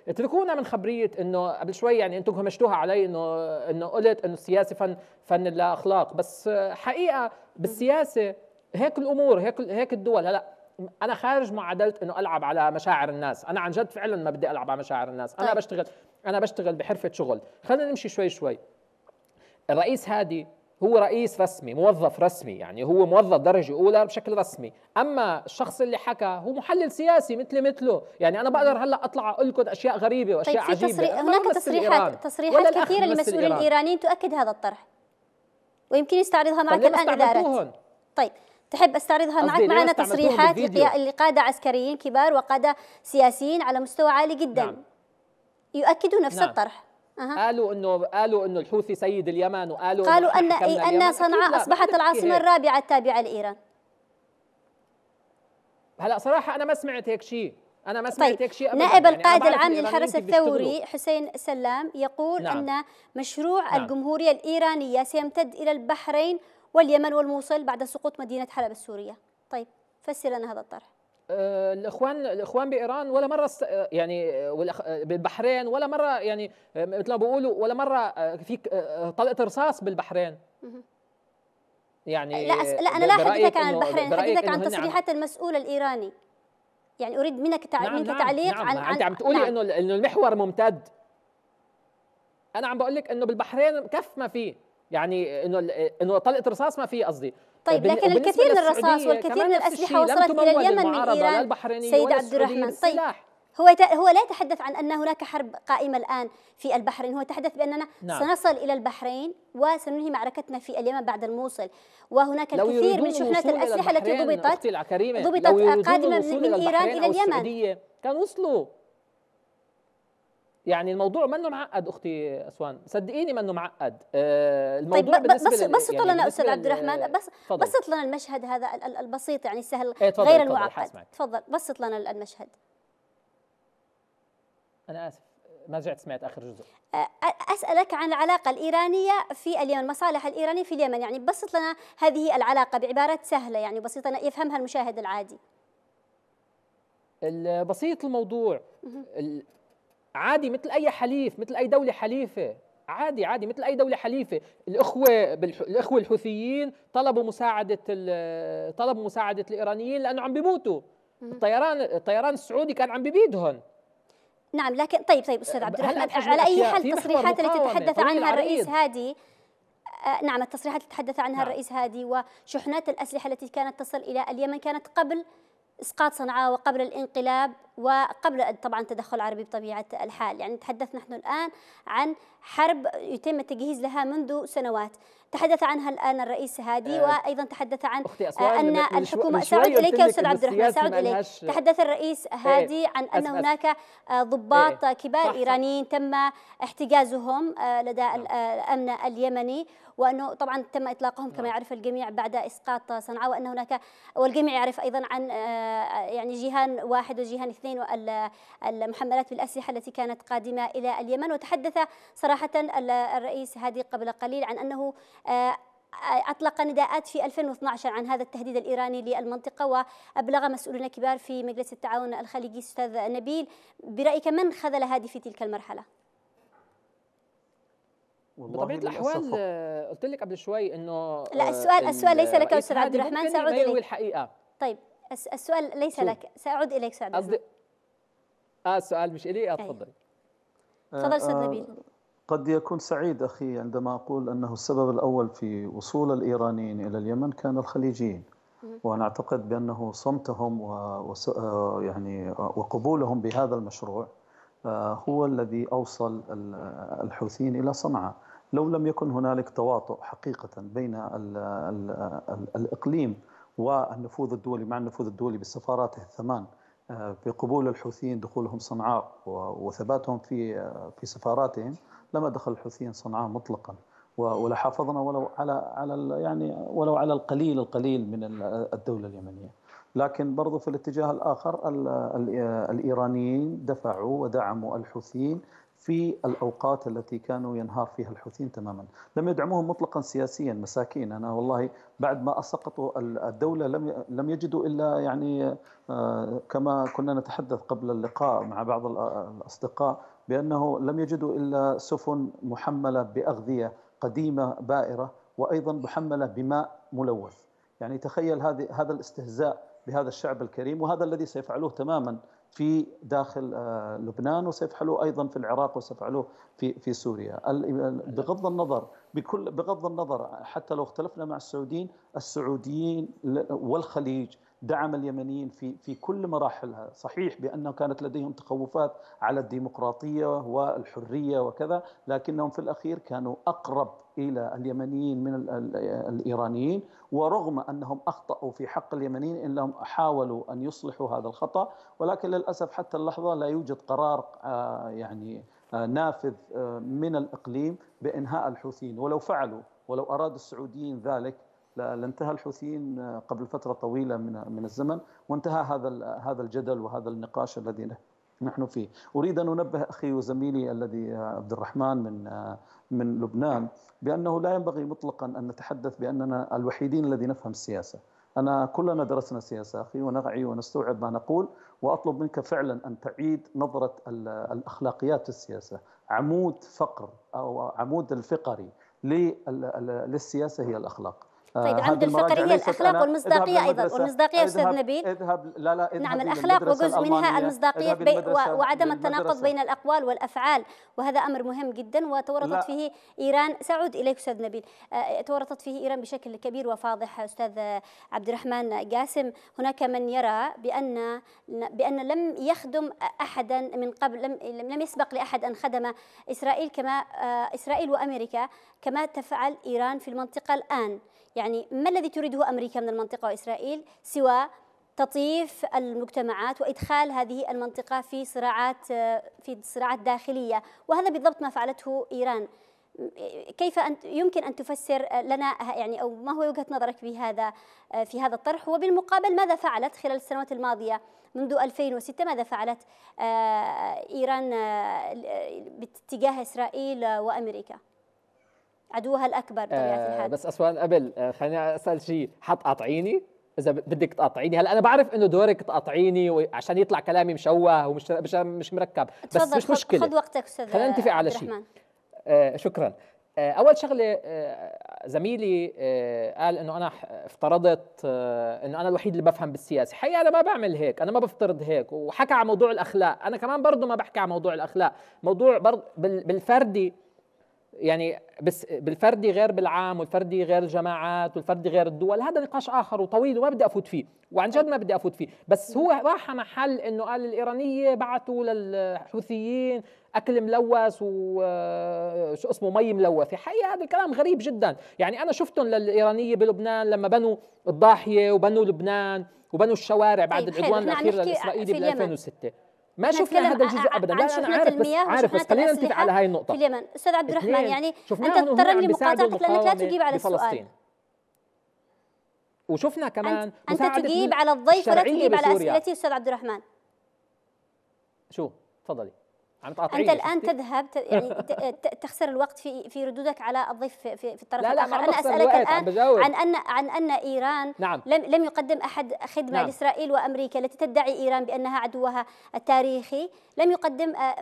اتركونا من خبريه انه قبل شوي يعني انتم همشتوها علي انه انه قلت انه السياسه فن فن لا اخلاق بس حقيقه بالسياسه هيك الامور هيك هيك الدول هلا انا خارج معادله انه العب على مشاعر الناس انا عن جد فعلا ما بدي العب على مشاعر الناس انا طيب. بشتغل انا بشتغل بحرفه شغل خلينا نمشي شوي شوي الرئيس هادي هو رئيس رسمي موظف رسمي يعني هو موظف درجة أولى بشكل رسمي أما الشخص اللي حكى هو محلل سياسي مثل مثله يعني أنا بقدر هلأ أطلع أقول لكم أشياء غريبة طيب، وأشياء طيب عجيبة تصري... هناك تصريحات تصريحات كثيرة للمسؤولين الإيرانيين تؤكد هذا الطرح ويمكن يستعرضها طيب، معك الآن إذا أردت طيب تحب استعرضها معك معنا تصريحات لقادة عسكريين كبار وقادة سياسيين على مستوى عالي جدا نعم. يؤكدوا نفس نعم. الطرح أه. قالوا انه قالوا انه الحوثي سيد اليمن وقالوا قالوا ان اي ان صنعاء اصبحت العاصمه الرابعه التابعه لايران هلا صراحه انا ما سمعت هيك شيء انا ما سمعت طيب. هيك شيء يعني نائب القائد يعني العام للحرس الثوري حسين سلام يقول نعم. ان مشروع نعم. الجمهوريه الايرانيه سيمتد الى البحرين واليمن والموصل بعد سقوط مدينه حلب السوريه طيب فسر لنا هذا الطرح آه، الاخوان الاخوان بايران ولا مره آه، يعني آه، بالبحرين ولا مره يعني مثل ما بيقولوا ولا مره في طلقه رصاص بالبحرين يعني لا, أس... لا انا لا احدثك عن البحرين احدثك عن تصريحات المسؤول الايراني يعني اريد منك تع... نعم منك نعم تعليق نعم عن, عن انت عم تقولي نعم. انه انه المحور ممتد انا عم بقول لك انه بالبحرين كف ما فيه يعني انه انه طلقه رصاص ما في قصدي طيب لكن الكثير من الرصاص والكثير من الاسلحه وصلت الى اليمن من ايران سيد عبد الرحمن طيب هو هو لا يتحدث عن ان هناك حرب قائمه الان في البحرين، هو تحدث باننا نعم. سنصل الى البحرين وسننهي معركتنا في اليمن بعد الموصل، وهناك الكثير من شحنات الاسلحه التي ضبطت ضبطت قادمه من, من ايران الى اليمن كان وصلوا يعني الموضوع منه معقد اختي اسوان صدقيني منه معقد آه، طيب، الموضوع طيب بالنسبه بس بس يعني لنا استاذ عبد الرحمن بس فضل. بسط لنا المشهد هذا البسيط يعني السهل ايه غير المعقد تفضل بسط لنا المشهد انا اسف ما رجعت سمعت اخر جزء آه، اسالك عن العلاقه الايرانيه في اليمن المصالح الايرانيه في اليمن يعني بسط لنا هذه العلاقه بعبارات سهله يعني بسيطه يفهمها المشاهد العادي البسيط الموضوع عادي مثل اي حليف مثل اي دوله حليفه عادي عادي مثل اي دوله حليفه الاخوه بالح... الاخوه الحوثيين طلبوا مساعده ال... طلبوا مساعده الايرانيين لانه عم بيموتوا الطيران الطيران السعودي كان عم ببيدهم نعم لكن طيب طيب استاذ أه، عبد الرحمن على اي حال التصريحات التي تحدث عنها الرئيس هادي أه، نعم التصريحات التي تحدث عنها نعم. الرئيس هادي وشحنات الاسلحه التي كانت تصل الى اليمن كانت قبل اسقاط صنعاء وقبل الانقلاب وقبل طبعا تدخل عربي بطبيعة الحال يعني تحدثنا نحن الآن عن حرب يتم التجهيز لها منذ سنوات تحدث عنها الآن الرئيس هادي أه وأيضا تحدث عن أن الحكومة سعود إليك أستاذ عبد الرحمن سأعود إليك تحدث الرئيس إيه، هادي ايه عن أن هناك آه، ضباط ايه كبار إيرانيين تم احتجازهم آه، لدى نعم. آه، الأمن اليمني وانه طبعا تم اطلاقهم كما نعم. يعرف الجميع بعد اسقاط صنعاء وان هناك والجميع يعرف ايضا عن يعني جيهان واحد وجهان اثنين الاثنين والمحملات بالأسلحة التي كانت قادمة إلى اليمن وتحدث صراحة الرئيس هادي قبل قليل عن أنه آه، أطلق نداءات في 2012 عن هذا التهديد الإيراني للمنطقة وأبلغ مسؤولون كبار في مجلس التعاون الخليجي أستاذ نبيل برأيك من خذل هادي في تلك المرحلة؟ بطبيعه الاحوال قلت لك قبل شوي انه لا آه، السؤال السؤال ليس لك استاذ عبد الرحمن ساعود اليك الحقيقه طيب السؤال ليس شو. لك ساعود اليك استاذ قصدي اه السؤال مش الي اتفضل آه، تفضل استاذ آه، آه، نبيل قد يكون سعيد اخي عندما اقول انه السبب الاول في وصول الايرانيين الى اليمن كان الخليجيين وانا اعتقد بانه صمتهم و يعني وقبولهم بهذا المشروع هو الذي اوصل الحوثيين الى صنعاء لو لم يكن هنالك تواطؤ حقيقه بين الاقليم والنفوذ الدولي مع النفوذ الدولي بالسفارات الثمان بقبول الحوثيين دخولهم صنعاء وثباتهم في في سفاراتهم لما دخل الحوثيين صنعاء مطلقا ولحافظنا ولو على على يعني ولو على القليل القليل من الدوله اليمنيه لكن برضو في الاتجاه الاخر الايرانيين دفعوا ودعموا الحوثيين في الأوقات التي كانوا ينهار فيها الحوثيين تماما لم يدعموهم مطلقا سياسيا مساكين أنا والله بعد ما أسقطوا الدولة لم لم يجدوا إلا يعني آه، كما كنا نتحدث قبل اللقاء مع بعض الأصدقاء بأنه لم يجدوا إلا سفن محملة بأغذية قديمة بائرة وأيضا محملة بماء ملوث يعني تخيل هذه هذا الاستهزاء بهذا الشعب الكريم وهذا الذي سيفعلوه تماما في داخل آه، لبنان وسيفعلوه ايضا في العراق وسيفعلوه في في سوريا بغض النظر بكل بغض النظر حتى لو اختلفنا مع السعوديين السعوديين والخليج دعم اليمنيين في في كل مراحلها، صحيح بانه كانت لديهم تخوفات على الديمقراطيه والحريه وكذا، لكنهم في الاخير كانوا اقرب الى اليمنيين من الايرانيين، ورغم انهم اخطاوا في حق اليمنيين انهم حاولوا ان يصلحوا هذا الخطا، ولكن للاسف حتى اللحظه لا يوجد قرار آه، يعني آه، نافذ آه، من الاقليم بانهاء الحوثيين، ولو فعلوا ولو اراد السعوديين ذلك لانتهى الحوثيين آه، قبل فتره طويله من من الزمن وانتهى هذا هذا الجدل وهذا النقاش الذي نحن فيه اريد ان انبه اخي وزميلي الذي آه، عبد الرحمن من آه، من لبنان بانه لا ينبغي مطلقا ان نتحدث باننا الوحيدين الذي نفهم السياسه أنا كلنا درسنا سياسة أخي ونعي ونستوعب ما نقول وأطلب منك فعلا أن تعيد نظرة الأخلاقيات في السياسة عمود فقر أو عمود الفقري للسياسة هي الأخلاق طيب عمد الفقري هي الاخلاق والمصداقيه ايضا والمصداقيه استاذ نبيل اذهب لا لا اذهب نعم الاخلاق وجزء منها المصداقيه بي وعدم التناقض بين الاقوال والافعال وهذا امر مهم جدا وتورطت لا. فيه ايران ساعود اليك استاذ نبيل آه، تورطت فيه ايران بشكل كبير وفاضح استاذ عبد الرحمن قاسم هناك من يرى بان بان لم يخدم احدا من قبل لم لم يسبق لاحد ان خدم اسرائيل كما آه، اسرائيل وامريكا كما تفعل ايران في المنطقه الان يعني يعني ما الذي تريده أمريكا من المنطقة وإسرائيل سوى تطييف المجتمعات وادخال هذه المنطقه في صراعات آه، في صراعات داخليه وهذا بالضبط ما فعلته ايران كيف أن يمكن ان تفسر لنا يعني او ما هو وجهه نظرك بهذا آه، في هذا الطرح وبالمقابل ماذا فعلت خلال السنوات الماضيه منذ 2006 ماذا فعلت آه، ايران باتجاه اسرائيل وامريكا؟ عدوها الاكبر بطبيعه آه، الحال بس اسوان قبل آه، خليني اسال شيء حتقاطعيني اذا بدك تقاطعيني هلا انا بعرف انه دورك تقاطعيني عشان يطلع كلامي مشوه ومش مش, مش مركب بس مش مشكله خذ وقتك استاذ خلينا نتفق على شيء آه شكرا آه، اول شغله زميلي قال انه انا افترضت انه انا الوحيد اللي بفهم بالسياسه حقيقه انا ما بعمل هيك انا ما بفترض هيك وحكى على موضوع الاخلاق انا كمان برضه ما بحكي على موضوع الاخلاق موضوع برضه بالفردي يعني بس بالفردي غير بالعام والفردي غير الجماعات والفردي غير الدول هذا نقاش اخر وطويل وما بدي افوت فيه وعن جد ما بدي افوت فيه بس هو راح محل انه قال الايرانيه بعثوا للحوثيين اكل ملوث وشو آه، اسمه مي ملوثه حقيقه هذا الكلام غريب جدا يعني انا شفتهم للايرانيه بلبنان لما بنوا الضاحيه وبنوا لبنان وبنوا الشوارع بعد طيب، العدوان الاخير الاسرائيلي بال 2006 ما شفنا هذا الجزء ابدا لا انا عارف بس عارف بس خلينا نتفق على هاي النقطه في اليمن استاذ عبد الرحمن يعني انت تضطرني لمقاطعتك لانك لا تجيب على السؤال وشفنا كمان انت تجيب على الضيف ولا تجيب على اسئلتي استاذ عبد الرحمن شو تفضلي عم انت الان تذهب يعني تخسر الوقت في في ردودك على الضيف في, في الطرف لا الاخر لا انا اسالك الان عن ان عن ان ايران نعم. لم لم يقدم احد خدمه نعم. لاسرائيل وامريكا التي تدعي ايران بانها عدوها التاريخي لم يقدم آه،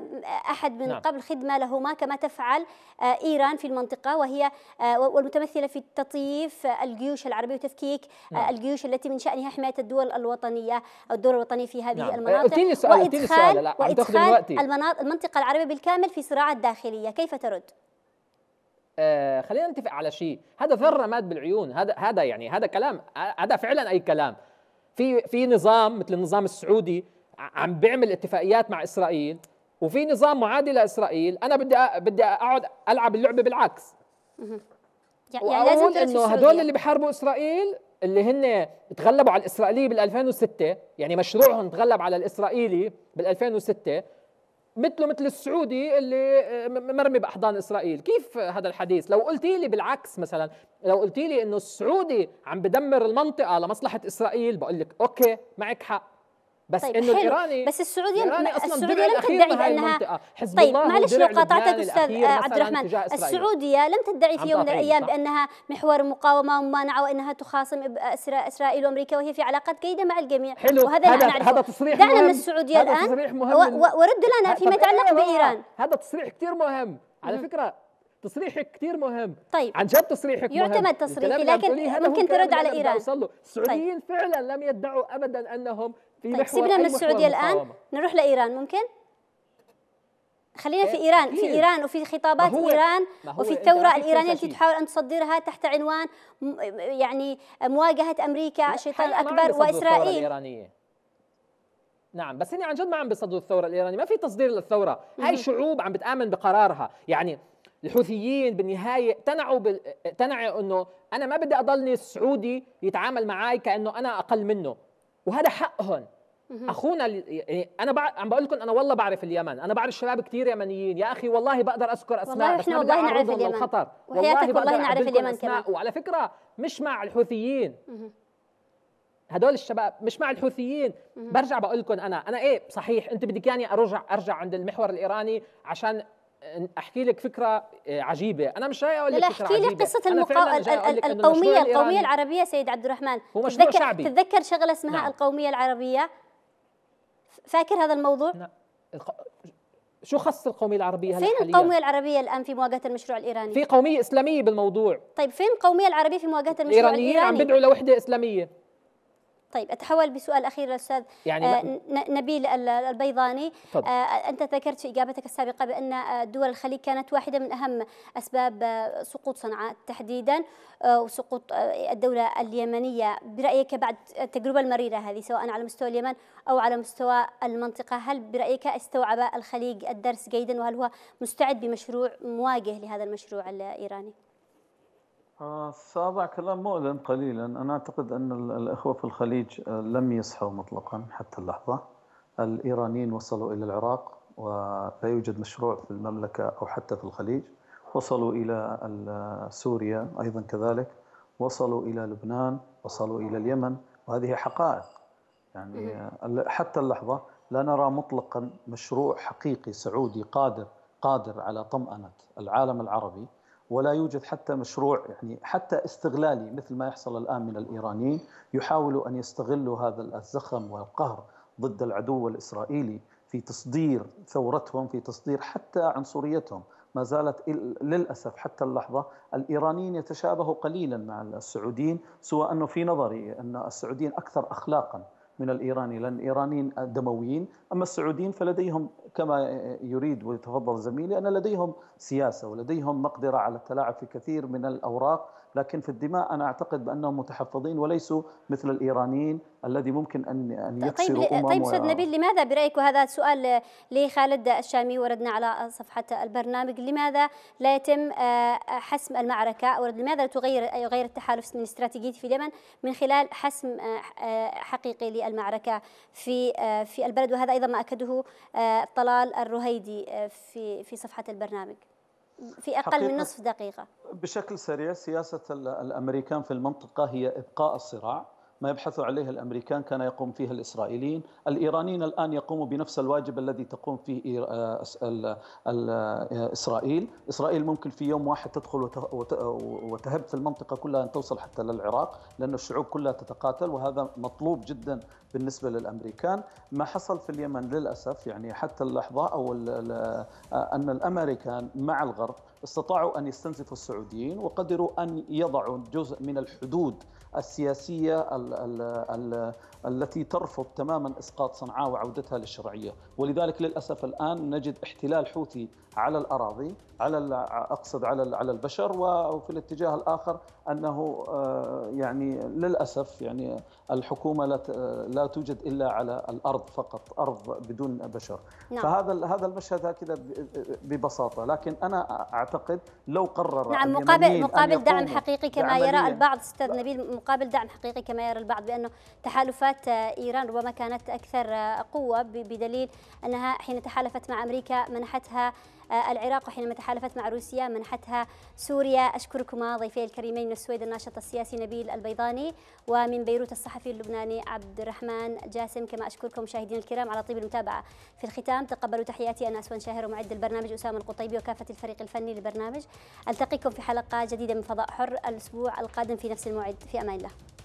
احد من نعم. قبل خدمه لهما كما تفعل آه، ايران في المنطقه وهي آه، والمتمثله في تطييف الجيوش العربيه وتفكيك نعم. الجيوش التي من شانها حمايه الدول الوطنيه او الدول الوطنيه في هذه نعم. المناطق اعطيني السؤال اعطيني السؤال لا عم تاخذ وقتي المناطق المنطقة العربية بالكامل في صراعات داخلية كيف ترد؟ آه خلينا نتفق على شيء هذا ذر رماد بالعيون هذا هذا يعني هذا كلام هذا فعلا اي كلام في في نظام مثل النظام السعودي عم بيعمل اتفاقيات مع اسرائيل وفي نظام معادي لاسرائيل انا بدي بدي اقعد العب اللعبه بالعكس يعني لازم انه هدول اللي بحاربوا اسرائيل اللي هن تغلبوا على الاسرائيلي بال2006 يعني مشروعهم تغلب على الاسرائيلي بال2006 مثله مثل السعودي اللي آه، مرمي باحضان اسرائيل كيف هذا الحديث لو قلتي لي بالعكس مثلا لو قلتي لي انه السعودي عم بدمر المنطقه لمصلحه اسرائيل بقول لك اوكي معك حق بس طيب انه الايراني بس السعوديه الإيراني أصلاً السعوديه لم تدعي بانها حزب طيب معلش لو قاطعتك استاذ عبد آه، الرحمن السعوديه لم تدعي في يوم من الايام بانها محور مقاومه وممانعه وانها تخاصم اسرائيل وامريكا وهي في علاقات جيده مع الجميع حلو وهذا هذا, هذا تصريح دعنا من السعوديه الان ورد لنا فيما يتعلق أيوة، أيوة. بايران هذا تصريح كثير مهم على فكره تصريحك كثير مهم طيب عن جد تصريحك يعتمد تصريحي لكن ممكن ترد على ايران طيب. السعوديين طيب. فعلا لم يدعوا ابدا انهم في طيب سيبنا من السعوديه الان نروح لايران ممكن خلينا في إيه، ايران في ايران وفي خطابات ايران وفي الثوره الايرانيه التي تحاول ان تصدرها تحت عنوان يعني مواجهه امريكا الشيطان الاكبر واسرائيل الإيرانية. نعم بس هن عن جد ما عم بيصدروا الثوره الايرانيه ما في تصدير للثوره هاي شعوب عم بتامن بقرارها يعني الحوثيين بالنهايه اقتنعوا بال... اقتنعوا انه انا ما بدي اضلني السعودي يتعامل معي كانه انا اقل منه وهذا حقهم اخونا يعني انا بع... عم بقول لكم انا والله بعرف اليمن انا بعرف شباب كثير يمنيين يا اخي والله بقدر اذكر اسماء والله بس ما بدي اليمن للخطر والله والله نعرف اليمن كمان وعلى فكره مش مع الحوثيين هدول الشباب مش مع الحوثيين برجع بقول لكم انا انا ايه صحيح انت بدك ياني ارجع ارجع عند المحور الايراني عشان احكي لك فكره آه، عجيبه انا مش جاي اقول لك لا فكره احكي لك قصه المقا... القوميه القوميه العربيه سيد عبد الرحمن هو مشروع تذكر... شعبي تتذكر شغله اسمها نعم. القوميه العربيه فاكر هذا الموضوع نعم. شو خص القومية العربية فين القومية العربية الآن في مواجهة المشروع الإيراني؟ في قومية إسلامية بالموضوع طيب فين القومية العربية في مواجهة المشروع الإيراني؟ الإيرانيين عم بدعوا لوحدة إسلامية طيب اتحول بسؤال اخير للاستاذ يعني آه نبيل البيضاني آه انت ذكرت في اجابتك السابقه بان آه، دول الخليج كانت واحده من اهم اسباب آه، سقوط صنعاء تحديدا آه وسقوط آه، الدوله اليمنيه برايك بعد التجربه المريره هذه سواء على مستوى اليمن او على مستوى المنطقه هل برايك استوعب الخليج الدرس جيدا وهل هو مستعد بمشروع مواجه لهذا المشروع الايراني؟ الصابع كلام مؤلم قليلا أنا أعتقد أن الأخوة في الخليج آه، لم يصحوا مطلقا حتى اللحظة الإيرانيين وصلوا إلى العراق ولا يوجد مشروع في المملكة أو حتى في الخليج وصلوا إلى سوريا أيضا كذلك وصلوا إلى لبنان وصلوا إلى اليمن وهذه حقائق يعني آه، حتى اللحظة لا نرى مطلقا مشروع حقيقي سعودي قادر قادر على طمأنة العالم العربي ولا يوجد حتى مشروع يعني حتى استغلالي مثل ما يحصل الان من الايرانيين يحاولوا ان يستغلوا هذا الزخم والقهر ضد العدو الاسرائيلي في تصدير ثورتهم في تصدير حتى عنصريتهم ما زالت للاسف حتى اللحظه الايرانيين يتشابهوا قليلا مع السعوديين سوى انه في نظري ان السعوديين اكثر اخلاقا من الايراني لان الايرانيين دمويين اما السعوديين فلديهم كما يريد ويتفضل زميلي أن لديهم سياسة ولديهم مقدرة على التلاعب في كثير من الأوراق لكن في الدماء أنا أعتقد بأنهم متحفظين وليسوا مثل الإيرانيين الذي ممكن أن أن طيب، يكسروا طيب أمم طيب أستاذ نبيل لماذا برأيك وهذا سؤال لخالد الشامي وردنا على صفحة البرنامج لماذا لا يتم آه، حسم المعركة أو لماذا تغير يغير التحالف من استراتيجية في اليمن من خلال حسم آه، آه، حقيقي للمعركة في في البلد وهذا أيضا ما أكده طلال الرهيدي آه، في في صفحه البرنامج في اقل من نصف دقيقه بشكل سريع سياسه الامريكان في المنطقه هي ابقاء الصراع ما يبحث عليه الامريكان كان يقوم فيه الاسرائيليين، الايرانيين الان يقوموا بنفس الواجب الذي تقوم فيه آه، آه، اسرائيل، اسرائيل ممكن في يوم واحد تدخل وتهب في المنطقه كلها ان توصل حتى للعراق، لان الشعوب كلها تتقاتل وهذا مطلوب جدا بالنسبه للامريكان، ما حصل في اليمن للاسف يعني حتى اللحظه او آه، ان الامريكان مع الغرب استطاعوا ان يستنزفوا السعوديين وقدروا ان يضعوا جزء من الحدود السياسيه التي ترفض تماما اسقاط صنعاء وعودتها للشرعيه، ولذلك للاسف الان نجد احتلال حوثي على الاراضي، على اقصد على على البشر وفي الاتجاه الاخر انه آه، يعني للاسف يعني الحكومه لا لا توجد الا على الارض فقط، ارض بدون بشر. نعم. فهذا هذا المشهد هكذا ببساطه، لكن انا اعتقد لو قرر نعم مقابل مقابل دعم حقيقي كما يرى البعض استاذ نبيل مقابل دعم حقيقي كما يرى البعض بأنه تحالفات إيران ربما كانت أكثر قوة بدليل أنها حين تحالفت مع أمريكا منحتها آه، العراق وحينما تحالفت مع روسيا منحتها سوريا أشكركما ضيفي الكريمين من السويد الناشط السياسي نبيل البيضاني ومن بيروت الصحفي اللبناني عبد الرحمن جاسم كما أشكركم مشاهدينا الكرام على طيب المتابعة في الختام تقبلوا تحياتي أنا أسوان شاهر ومعد البرنامج أسامة القطيبي وكافة الفريق الفني للبرنامج ألتقيكم في حلقة جديدة من فضاء حر الأسبوع القادم في نفس الموعد في أمان الله